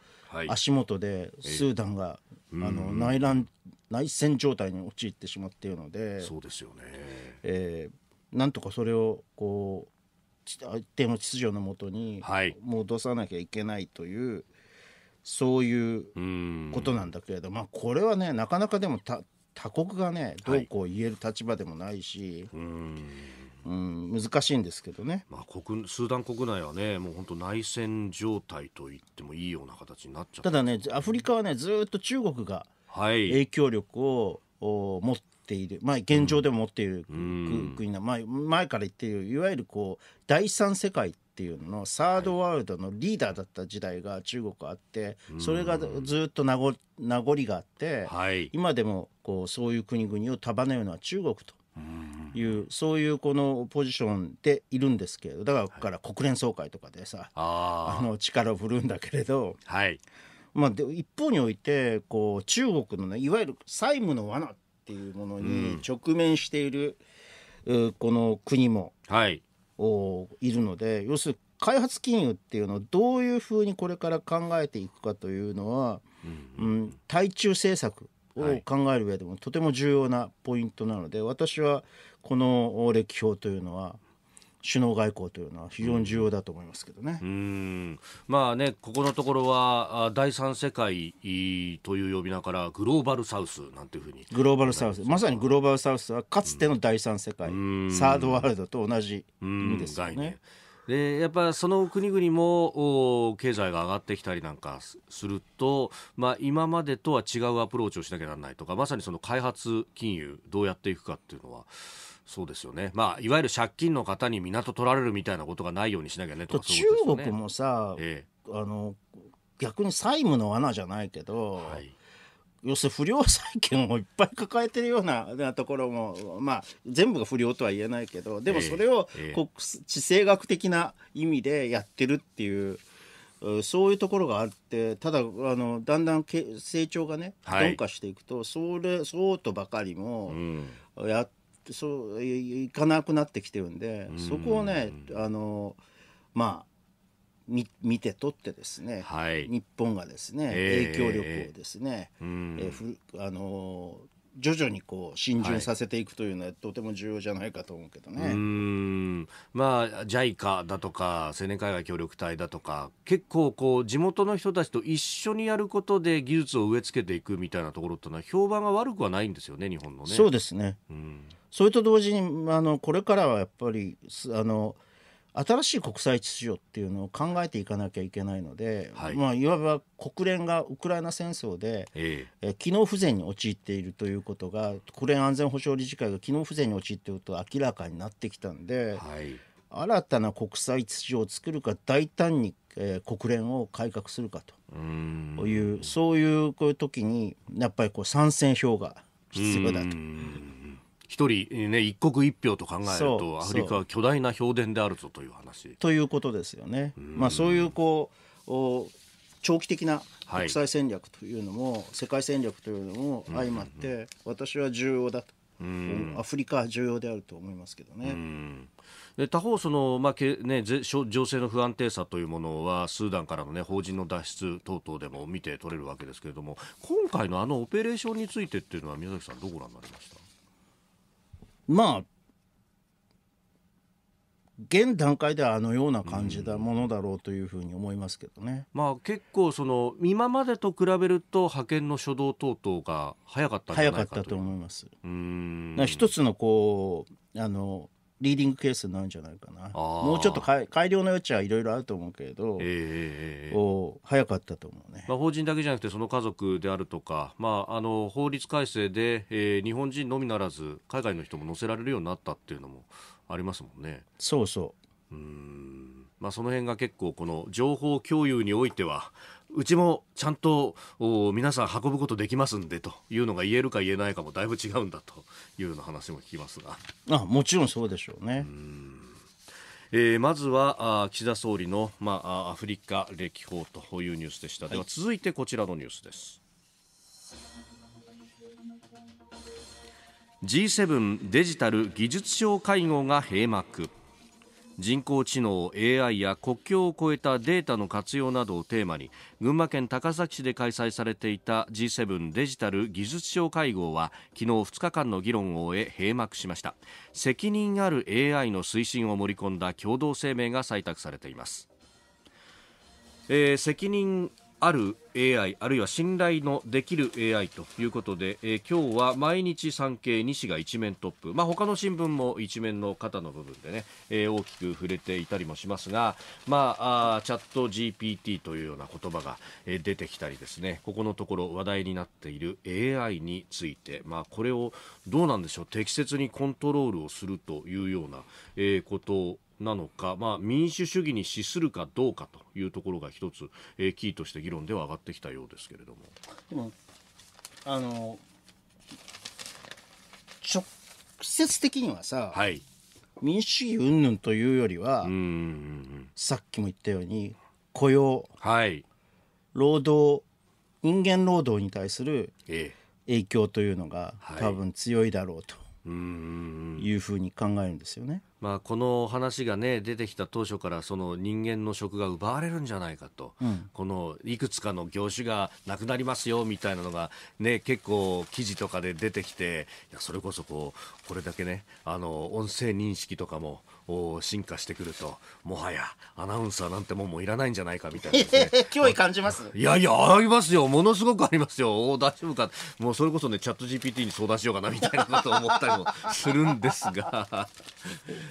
足元でスーダンが、あの内乱内戦状態に陥ってしまっているので、そうですよね。えー、なんとかそれをこう一定の秩序のもとに戻さなきゃいけないという、そういうことなんだけれど、まあ、これはねなかなかでも他他国がねどうこう言える立場でもないし。はい、うん難しいんですけどね、まあ、国スーダン国内はねもう本当内戦状態と言ってもいいような形になっちゃったただねアフリカはねずっと中国が影響力を持っている、まあ、現状でも持っている国な、まあ、前から言っているいわゆるこう第三世界っていうののサードワールドのリーダーだった時代が中国あってそれがずっと名残名残があって、はい、今でもこうそういう国々を束ねるのは中国と。いうそういうこのポジションでいるんですけれどだから国連総会とかでさ、はい、あの力を振るんだけれど、はいまあ、で一方においてこう中国の、ね、いわゆる債務の罠っっていうものに直面している、うん、この国も、はい、おいるので要するに開発金融っていうのをどういうふうにこれから考えていくかというのは、うん、うん、対中政策を考える上でもとても重要なポイントなので、はい、私はこの歴表というのは首脳外交というのは非常に重要だと思いますけどね。うん、まあねここのところは第三世界という呼び名からグローバルサウスなんていうふうにグローバルサウスまさにグローバルサウスはかつての第三世界、うん、サードワールドと同じ意味ですよね。でやっぱりその国々も経済が上がってきたりなんかすると、まあ、今までとは違うアプローチをしなきゃならないとかまさにその開発金融どうやっていくかっていうのは。そうですよね、まあ、いわゆる借金の方に港取られるみたいなことがないようにしなきゃねとね、中国もさ、ええ、あの逆に債務の罠じゃないけど、はい、要するに不良債権をいっぱい抱えてるようなところも、まあ、全部が不良とは言えないけどでもそれを国、え、地政学的な意味でやってるっていう。そういうところがあってただあのだんだん成長がね、鈍化していくとそれそうとばかりもやっそういかなくなってきてるんで、そこをねあのまあ見見て取ってですね、はい、日本がですね、えー、影響力をですね、えー、ふあの徐々にこう浸潤させていくというのはとても重要じゃないかと思うけどね。はい、うんまあ JICA だとか青年海外協力隊だとか結構こう地元の人たちと一緒にやることで技術を植え付けていくみたいなところっていうのは評判が悪くはないんですよね日本のね。そうですね、うん、それと同時にあのこれからはやっぱりあの新しい国際秩序っていうのを考えていかなきゃいけないので、はいまあ、いわば国連がウクライナ戦争で、えええ機能不全に陥っているということが国連安全保障理事会が機能不全に陥っていると明らかになってきたんで、はい、新たな国際秩序を作るか大胆に、えー、国連を改革するかというそういうこういう時にやっぱりこう参戦票が必要だと。一人、ね、一国一票と考えるとアフリカは巨大な評伝であるぞという話。ということですよね。まあ、そういうこう長期的な国際戦略というのも、はい、世界戦略というのも相まって、うんうんうん、私は重要だと、うん、アフリカは重要であると思いますけどね。で他方その、まあけね、情勢の不安定さというものはスーダンからの、ね、邦人の脱出等々でも見て取れるわけですけれども今回のあのオペレーションについてっていうのは宮崎さんどうご覧になりましたまあ現段階ではあのような感じだものだろうというふうに思いますけどね、うん、まあ、結構その今までと比べると派遣の初動等々が早かったんじゃないかと早かったと思います一つのこうあのリーディングケースになるんじゃないかなもうちょっと改良の余地はいろいろあると思うけれど、えー、お早かったと思うね、まあ、法人だけじゃなくてその家族であるとか、まあ、あの法律改正で、えー、日本人のみならず海外の人も乗せられるようになったっていうのもありますもんね。そうそううんまあ、その辺が結構この情報共有においてはうちもちゃんと皆さん運ぶことできますんでというのが言えるか言えないかもだいぶ違うんだというの話も聞きますがあもちろんそうでしょうね。うえー、まずはあ岸田総理の、まあ、アフリカ歴訪というニュースでした、では続いてこちらのニュースです。G7 デジタル技術相会合が閉幕人工知能 AI や国境を越えたデータの活用などをテーマに群馬県高崎市で開催されていた G7 デジタル技術相会合は昨日2日間の議論を終え閉幕しました責任ある AI の推進を盛り込んだ共同声明が採択されていますえー、責任ある AI あるいは信頼のできる AI ということで、えー、今日は毎日産経西が一面トップ、まあ、他の新聞も一面の肩の部分でね、えー、大きく触れていたりもしますが、まあ、あチャット GPT というような言葉が、えー、出てきたりですねここのところ話題になっている AI について、まあ、これをどうなんでしょう適切にコントロールをするというような、えー、ことをなのか、まあ、民主主義に資するかどうかというところが一つ、えー、キーとして議論では上がってきたようですけれども。でもあの直接的にはさ、はい、民主主義云々というよりはさっきも言ったように雇用、はい、労働人間労働に対する影響というのが、多分強いだろうというふうに考えるんですよね。まあ、この話が、ね、出てきた当初からその人間の職が奪われるんじゃないかと、うん、このいくつかの業種がなくなりますよみたいなのが、ね、結構記事とかで出てきていやそれこそこうこれだけ、ね、あの音声認識とかも進化してくるともはやアナウンサーなんてもういらないんじゃないかみたいな、ね、脅威感じますいやいやありますよものすごくありますよ大丈夫かもうそれこそねチャット GPT に相談しようかなみたいなことを思ったりもするんですが こ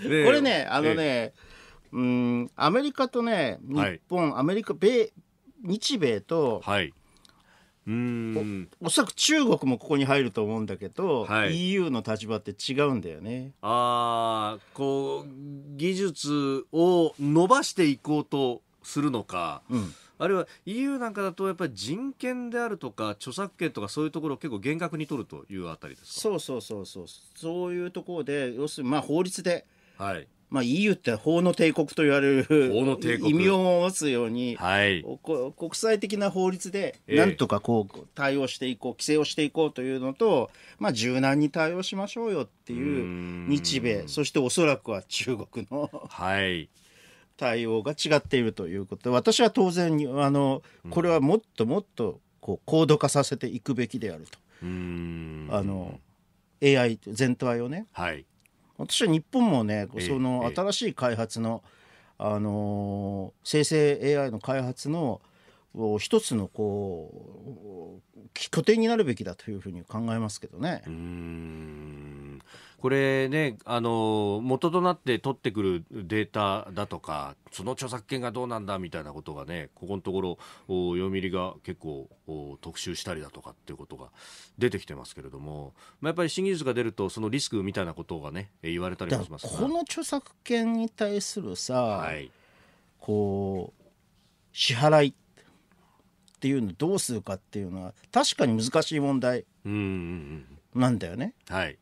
れねあのねうんアメリカとね日本、はい、アメリカ米日米と、はいうんおそらく中国もここに入ると思うんだけど、はい、EU の立場って違うんだよね。あこう技術を伸ばしていこうとするのか、うん、あるいは EU なんかだとやっぱり人権であるとか著作権とかそういうところを結構厳格に取るというあたりですかそうそうそうそうそういうところで要するにまあ法律で。はい、まあ、EU って法の帝国と言われる法の帝国意味を持つように、はい、国際的な法律でなんとかこう対応していこう、規制をしていこうというのと、まあ、柔軟に対応しましょうよっていう日米そしておそらくは中国の、はい、対応が違っているということ私は当然あのこれはもっともっとこう高度化させていくべきであると。あの AI 全体をね、はい、私は日本もねその新しい開発の、あの生成 AI の開発の一つのこう拠点になるべきだというふうに考えますけどね。これねあの元となって取ってくるデータだとかその著作権がどうなんだみたいなことがねここのところ読売が結構特集したりだとかっていうことが出てきてますけれども、まあ、やっぱり新技術が出るとそのリスクみたいなことがね言われたりもしますこの著作権に対するさ、はい、こう支払いっていうのどうするかっていうのは確かに難しい問題なんだよね。はい、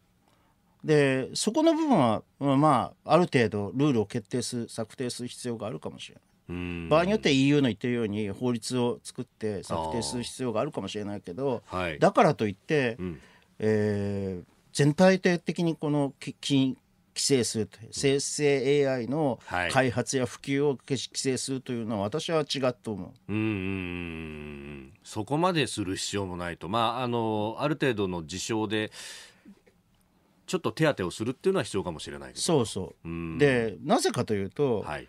でそこの部分は、まあ、ある程度ルールを決定する策定する必要があるかもしれない。場合によって EU の言ってるように法律を作って策定する必要があるかもしれないけど、はい、だからといって、うん、えー、全体的にこの金規制すると生成 AI の開発や普及を規制するというのは私は違うと思う。うんそこまでする必要もないと、まあ、あのある程度の事象でちょっと手当てをするっていうのは必要かもしれないそうそうでなぜかというと、はい、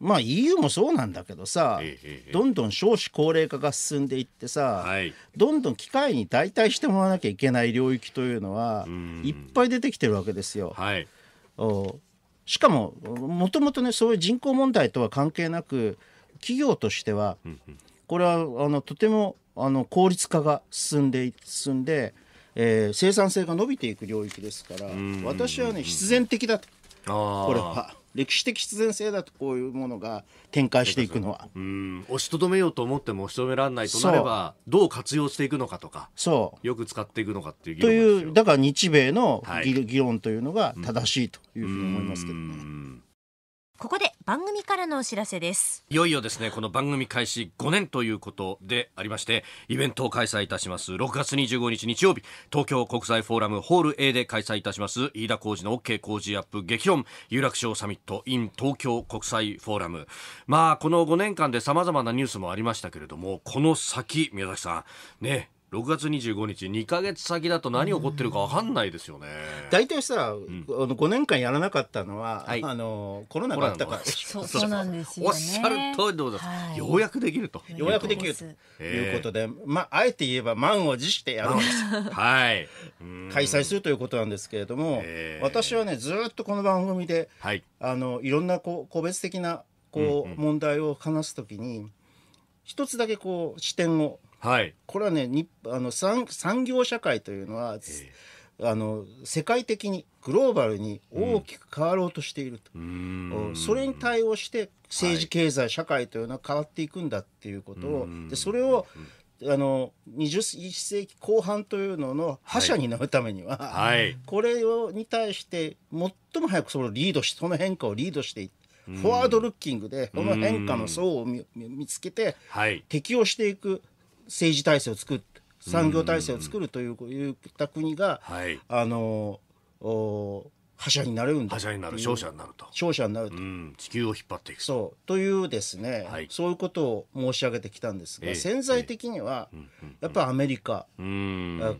まあ EU もそうなんだけどさ、ええどんどん少子高齢化が進んでいってさ、はい、どんどん機械に代替してもらわなきゃいけない領域というのはいっぱい出てきてるわけですよ。はいしかももともとねそういう人口問題とは関係なく企業としてはこれはあのとてもあの効率化が進んで進んで、えー、生産性が伸びていく領域ですから私はね必然的だとこれは。歴史的必然性だとこういうものが展開していくのは。うん押しとどめようと思っても押しとどめられないとなればどう活用していくのかとかそうよく使っていくのかっていう議論というだから日米の議,、論というのが正しいというふうに思いますけどね。はいここで番組からのお知らせですいよいよですねこの番組開始5年ということでありましてイベントを開催いたします6月25日日曜日東京国際フォーラムホール A で開催いたします飯田浩二の OK 工事アップ激音有楽町サミット in 東京国際フォーラムまあこの5年間でさまざまなニュースもありましたけれどもこの先宮崎さんね6月25日2か月先だと何起こってるか分かんないですよね大体さ、うん、あの5年間やらなかったのは、はい、あのコロナがあったからそうそうなんですよ、ね、おっしゃる通りでございます、はい、ようやくできるとようやくできるということで、まあ、あえて言えば満を持してやるんです、はい、開催するということなんですけれども私はねずっとこの番組で、はい、あのいろんなこう個別的なこう、うんうん、問題を話すときに一つだけこう視点をはい、これはねにあの産産業社会というのはあの世界的にグローバルに大きく変わろうとしていると、うん、それに対応して政治経済社会というのは変わっていくんだっていうことを、でそれをあの21世紀後半というのの覇者になるためには、はい、これをに対して最も早くそのリードしその変化をリードしてて。フォワードルッキングでこの変化の層を見つけて適応していく政治体制を作る産業体制を作るというった国が、はい、あのお覇者になれるんだ覇者になる勝者になると勝者になると、地球を引っ張っていくそうというですね、はい、そういうことを申し上げてきたんですが、えー、潜在的には、えー、やっぱりアメリカ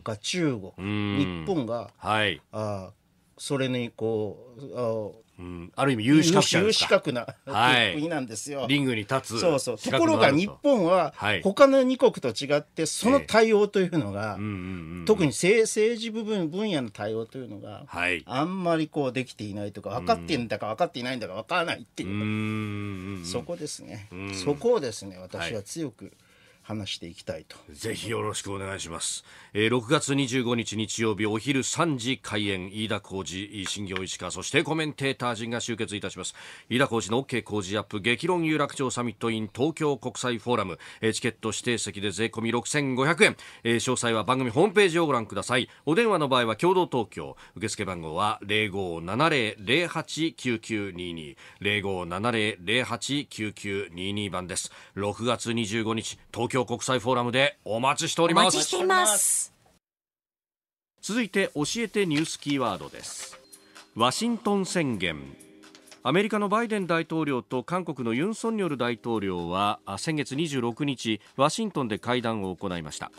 か中国日本が、はい、あそれにこうあうん、ある意味有資格者有資格な国なんですよ、リングに立つそうそうところが日本は他の2国と違ってその対応というのが、えー特に政治部分分野の対応というのが、はい、あんまりこうできていないとか分かってんだか分かっていないんだか分からないっていうそこですねそこをですね私は強く、はい話していきたいとぜひよろしくお願いします、えー、6月25日日曜日お昼3時開演飯田浩二新業石川そしてコメンテーター陣が集結いたします飯田浩二の OK 工事アップ激論有楽町サミット in 東京国際フォーラム、えー、チケット指定席で税込み6500円、えー、詳細は番組ホームページをご覧くださいお電話の場合は共同東京受付番号は0570-089922 0570-089922番です6月25日東京京国際フォーラムでお待ちしております。お待ちしています。続いて教えてニュースキーワードです。ワシントン宣言。アメリカのバイデン大統領と韓国のユン・ソンニョル大統領は先月26日ワシントンで会談を行いました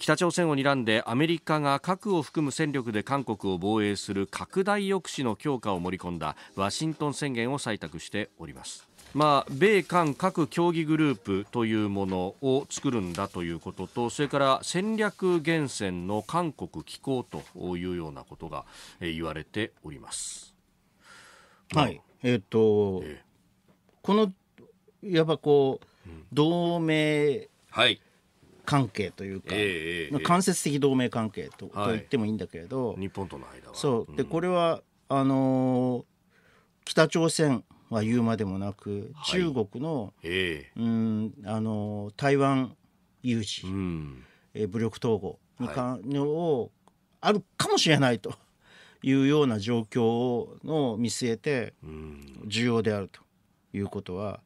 北朝鮮を睨んでアメリカが核を含む戦力で韓国を防衛する拡大抑止の強化を盛り込んだワシントン宣言を採択しておりますまあ、米韓各協議グループというものを作るんだということとそれから戦略源泉の韓国機構というようなことが、言われております。はい、えー、っと、えー、このやっぱこう、うん、同盟関係というか、はいえー、間接的同盟関係とはい、と言ってもいいんだけれど日本との間はそうで、うん、これはあのー、北朝鮮まあ、言うまでもなく、はい、中国の,、えー、うんあの台湾有事、うん、え武力統合に関、はい、をあるかもしれないと いうような状況をの見据えて重要であるということは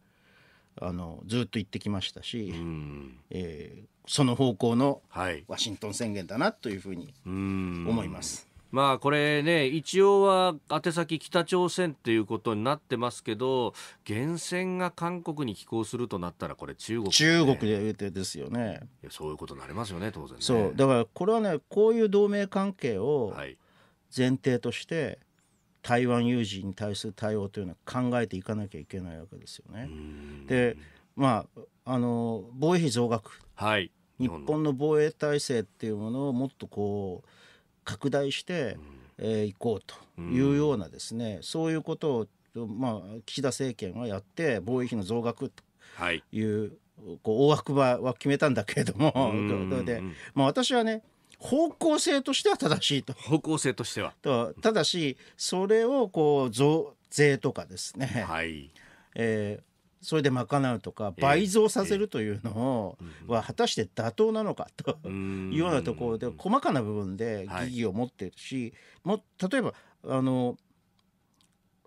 あのずっと言ってきましたし、うん、えー、その方向のワシントン宣言だなというふうに思います。はいまあこれね、一応は宛先北朝鮮っていうことになってますけど、源泉が韓国に寄港するとなったら、これ中国、ね、中国でですよねそういうことになりますよね、当然、ね、そう、だからこれはね、こういう同盟関係を前提として、台湾有事に対する対応というのは考えていかなきゃいけないわけですよね。で、まあ、あの防衛費増額、はい、日本の防衛体制っていうものをもっとこう、拡大して、えー、いこうというようなですね、うん、そういうことを、まあ、岸田政権はやって防衛費の増額という、はい、こう大枠場は決めたんだけれども、でまあ、私はね方向性としては正しいと。方向性としてはとただしそれをこう増税とかですね、はいえー、それで賄うとか倍増させるというのは果たして妥当なのかというようなところで細かな部分で疑義を持っているし、も例えばあの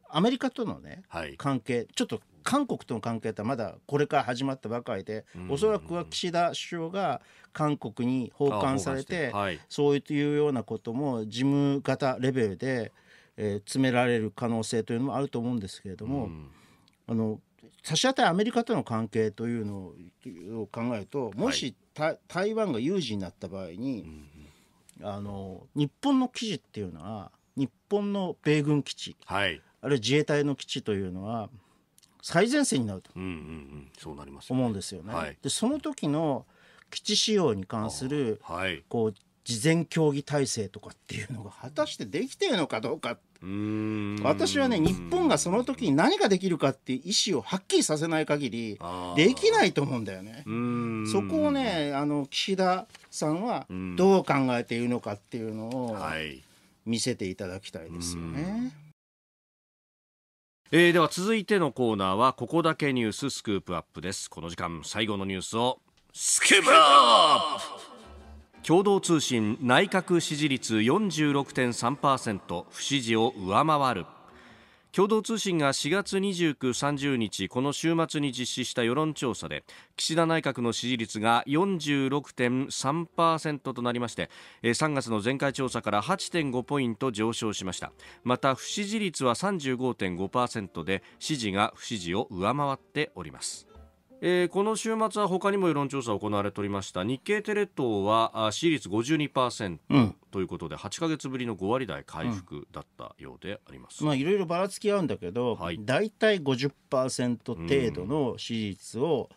アメリカとのね、関係ちょっと韓国との関係はまだこれから始まったばかりで、恐おそらくは岸田首相が韓国に訪韓されて、はい、そういうようなことも事務方レベルで、え詰められる可能性というのもあると思うんですけれども、あの差し当たりアメリカとの関係というのを考えるともし、はい、台湾が有事になった場合に、うん、あの日本の基地っていうのは日本の米軍基地、はい、あるいは自衛隊の基地というのは最前線になると思うんですよね。でその時の基地使用に関する、はい、こう事前競技体制とかっていうのが果たしてできてるのかどうか私はね日本がその時に何ができるかっていう意思をはっきりさせない限りできないと思うんだよね。そこをねあの岸田さんはどう考えているのかっていうのを見せていただきたいですよね。えー、では続いてのコーナーはここだけニューススクープアップですこの時間最後のニュースをスクープアップ共同通信内閣支持率46.3%不支持を上回る共同通信が4月29、30日この週末に実施した世論調査で岸田内閣の支持率が46.3%となりまして3月の前回調査から8.5ポイント上昇しましたまた不支持率は35.5%で支持が不支持を上回っておりますえー、この週末は他にも世論調査が行われておりました日経テレ東は支持率52%、ということで8か月ぶりの5割台回復だったようであります、まあ、いろいろばらつき合うんだけど、はい、大体50%程度の支持率を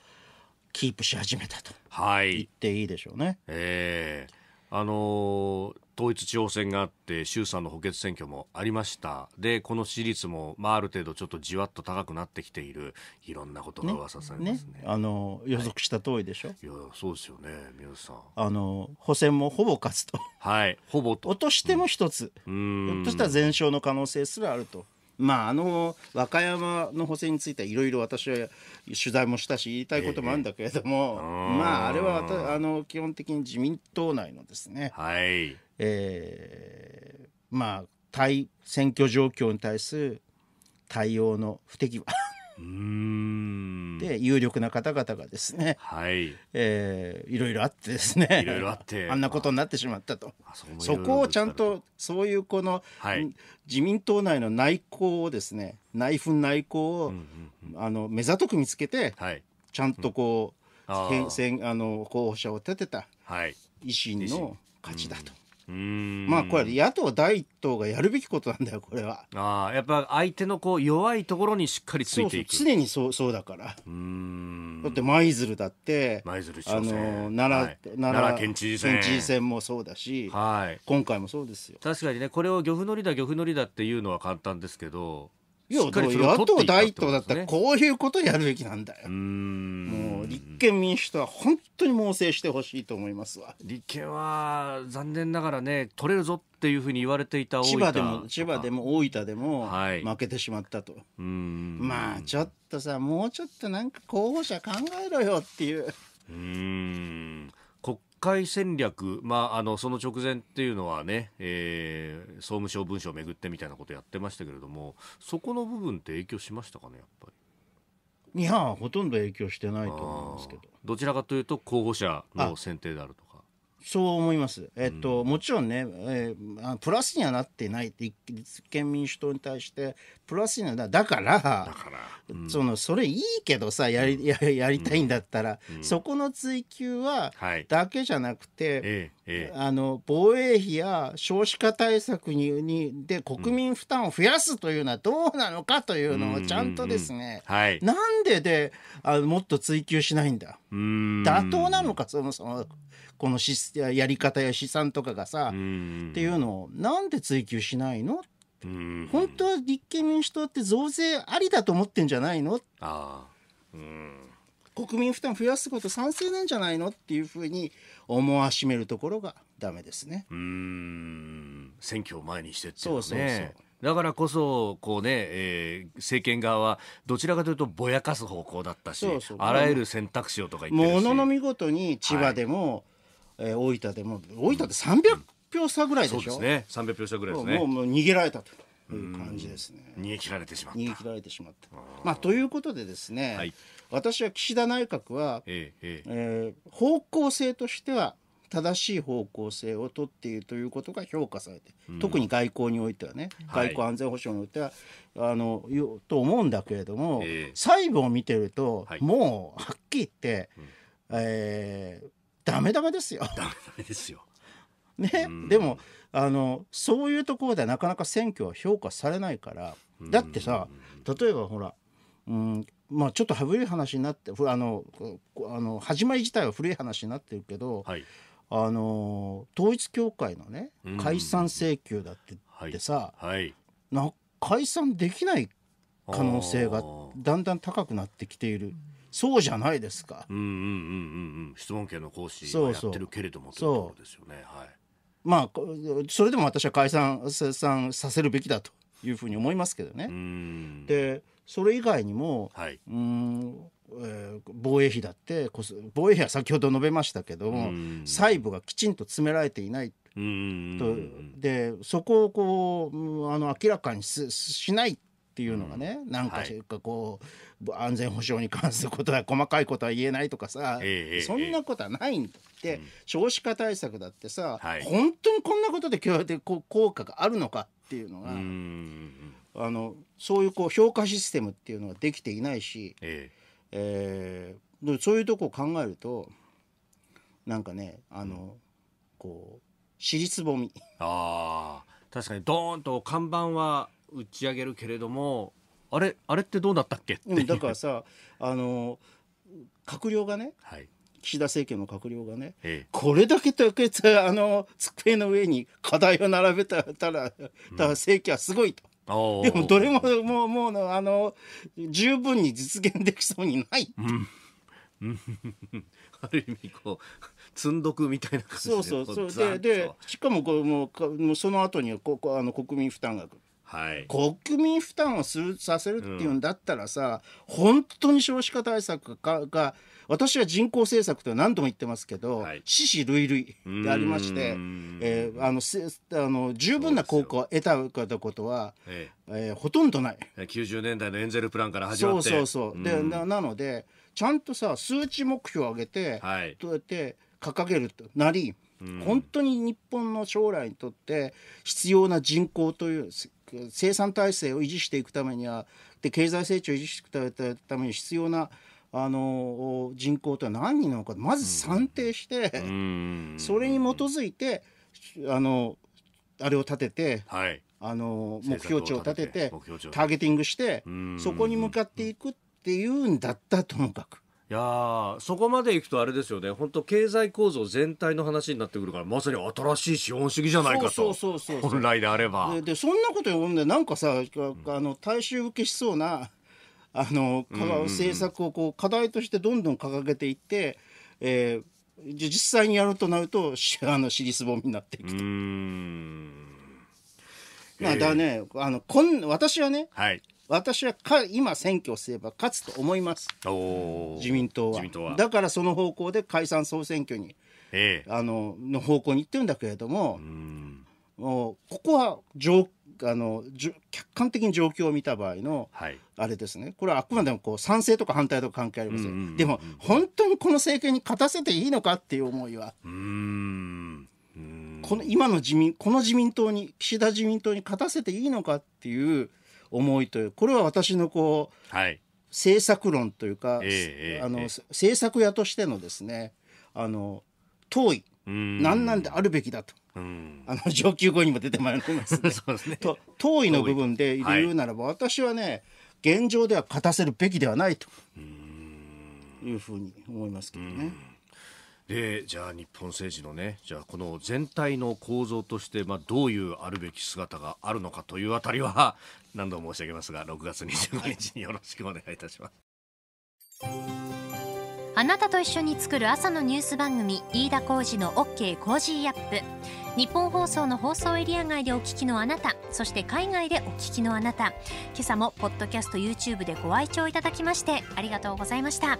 キープし始めたと言っていいでしょうね。うん、えーあの統一地方選があって衆参の補欠選挙もありましたでこの支持率も、まあ、ある程度ちょっとじわっと高くなってきているいろんなことが噂されますね、ねね、あの予測した通りでしょ、はい、いやそうですよね宮さんあの補選もほぼ勝つとはいほぼと落としても一つ、うん、ひょっとしたら全勝の可能性すらあるとまあ、あの和歌山の補正についてはいろいろ私は取材もしたし言いたいこともあるんだけれども、ええ、まああれはあの基本的に自民党内のですね、はいえー、まあ対選挙状況に対する対応の不適で有力な方々がですね、はいえー、いろいろあってですねいろいろあって あんなことになってしまったとそこをちゃんとそういうこの、はい、自民党内の内向をですね内紛内向を、うんうんうん、あの目ざとく見つけて、はい、ちゃんとこう、うん、あの候補者を立てた、維新の勝ちだと。うんまあこれ野党第一党がやるべきことなんだよこれはああやっぱ相手のこう弱いところにしっかりついていく常にそうそうだからうんだって舞鶴だって舞鶴市長あの奈良はい、奈良県知事選県知事選もそうだし、はい、今回もそうですよ確かにねこれを漁夫のりだ漁夫のりだっていうのは簡単ですけどいや野党第一党だったらこういうことやるべきなんだようん立憲民主党は本当に猛省してほしいと思いますわ立憲は残念ながらね取れるぞっていうふうに言われていた千葉でも千葉でも大分でも負けてしまったと、はい、まあちょっとさもうちょっとなんか候補者考えろよっていううん国会戦略、まあ、あのその直前っていうのはね、えー、総務省文書をめぐってみたいなことやってましたけれどもそこの部分って影響しましたかねやっぱり。日本はほとんど影響してないと思いますけどどちらかというと候補者の選定であるとかそう思います。えっと、うん、もちろんね、えー、プラスにはなってないって立憲民主党に対してプラスにはなだからだから、うん、そのそれいいけどさやりややりたいんだったら、うん、そこの追求は、はい、だけじゃなくて、ええあの防衛費や少子化対策ににで国民負担を増やすというのはどうなのかというのをちゃんとですね、はい、なんでであもっと追求しないんだ妥当なのかそもそもこのしやり方や資産とかがさっていうのをなんで追求しないの本当は立憲民主党って増税ありだと思ってんじゃないのあ国民負担増やすこと賛成なんじゃないのっていうふうに思わしめるところがダメですねうん選挙を前にしてってうねそうそうそうだからこそこうね、えー、政権側はどちらかというとぼやかす方向だったしあらゆる選択肢をとか言ってるしものの見事に千葉でも、はいえー、大分でも大分で300票差ぐらいでしょ、そうですね300票差ぐらいですねもうもう逃げられたという感じですね逃げ切られてしまった逃げ切られてしまったまあということでですね、はい、私は岸田内閣は、えええー、方向性としては正しい方向性をとっているということが評価されて、うん、特に外交においてはね、外交安全保障においてはあのと思うんだけれども、えー、細部を見てると、はい、もうはっきり言って、うん、えー、ダメダメですよ。ダメダメですよ。ね、でもあのそういうところでなかなか選挙は評価されないからだってさ例えばほらうんまあちょっと古い話になってあのあの始まり自体は古い話になってるけど、はい、あの統一教会のね解散請求だってってさ、はい、な解散できない可能性がだんだん高くなってきている。そうじゃないですか。うんうんうんうんうん質問権の行使はやってるけれどもそうそうですよね。はい。まあそれでも私は解散させるべきだというふうに思いますけどね。でそれ以外にも、はいうんえー、防衛費だってこ防衛費は先ほど述べましたけども細部がきちんと詰められていないうとでそこをこうあの明らかにすしないっていうのがね、うん、なんかせっかこう、はい、安全保障に関することは細かいことは言えないとかさ、えー、そんなことはないんだって、えー、少子化対策だってさ、本当にこんなことで効果があるのかっていうのがあのそういうこう評価システムっていうのができていないし、えー、えー、そういうとこを考えるとなんかねあの、うん、こう尻つぼみ。あ確かにドーンと看板は打ち上げるけれどもあれあれってどうだったっけうん、だからさあの閣僚がね、はい、岸田政権の閣僚がね、ええ、これだけとあの机の上に課題を並べたら政権はすごいと。でもどれももうもうあの十分に実現できそうにない、うん、ある意味こう積んどくみたいな感じでそうそうそうででしかもこうもうもうその後にここあの国民負担額はい、国民負担をするさせるっていうんだったらさ、うん、本当に少子化対策が私は人口政策と何度も言ってますけど、はい、死死類類でありまして、えー、あのせあの十分な効果を得たことは、えええー、ほとんどない。90年代のエンゼルプランから始まってそうそうそう、うでななのでちゃんとさ数値目標を上げて、はい、どうやって掲げるとなり、本当に日本の将来にとって必要な人口という生産体制を維持していくためにはで経済成長を維持していくために必要なあの人口とは何人なのかまず算定して、うん、それに基づいてあのあれを立てて、はい、あの目標値を立ててターゲティングしてそこに向かっていくっていうんだったともかく。やそこまでいくとあれですよね本当経済構造全体の話になってくるからまさに新しい資本主義じゃないかと本来であればでそんなことうんでなんかさあの大衆受けしそうな あの政策をこう課題としてどんどん掲げていって、えー、実際にやるとなると あの尻すぼみになっていくと。まあだね、あのこん私はね、はい、私はか今選挙をすれば勝つと思います自民党はだからその方向で解散総選挙に、ええ、あのの方向に行ってるんだけれどもうもうここは上あの客観的に状況を見た場合の、はい、あれですねこれはあくまでもこう賛成とか反対とか関係ありませんでも本当にこの政権に勝たせていいのかっていう思いは。うんこの今の自民この自民党に岸田自民党に勝たせていいのかっていう思いというこれは私のこう、はい、論というか、えー、あの、えー、屋としてのですねあの遠い何なんであるべきだと。あの上級語にも出てまいりますね ね、と遠いの部分で言うならば、はい、私はね現状では勝たせるべきではないというふうに思いますけどね。でじゃあ日本政治のねじゃあこの全体の構造として、まあ、どういうあるべき姿があるのかというあたりは何度も申し上げますが6月25日によろしくお願いいたしますあなたと一緒に作る朝のニュース番組飯田浩二の OK コージーアップ日本放送の放送エリア外でお聞きのあなたそして海外でお聞きのあなた今朝もポッドキャスト YouTube でご愛聴いただきましてありがとうございました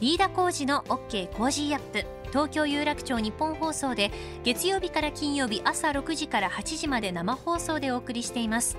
飯田浩二の OK コージーアップ東京有楽町日本放送で月曜日から金曜日朝6時から8時まで生放送でお送りしています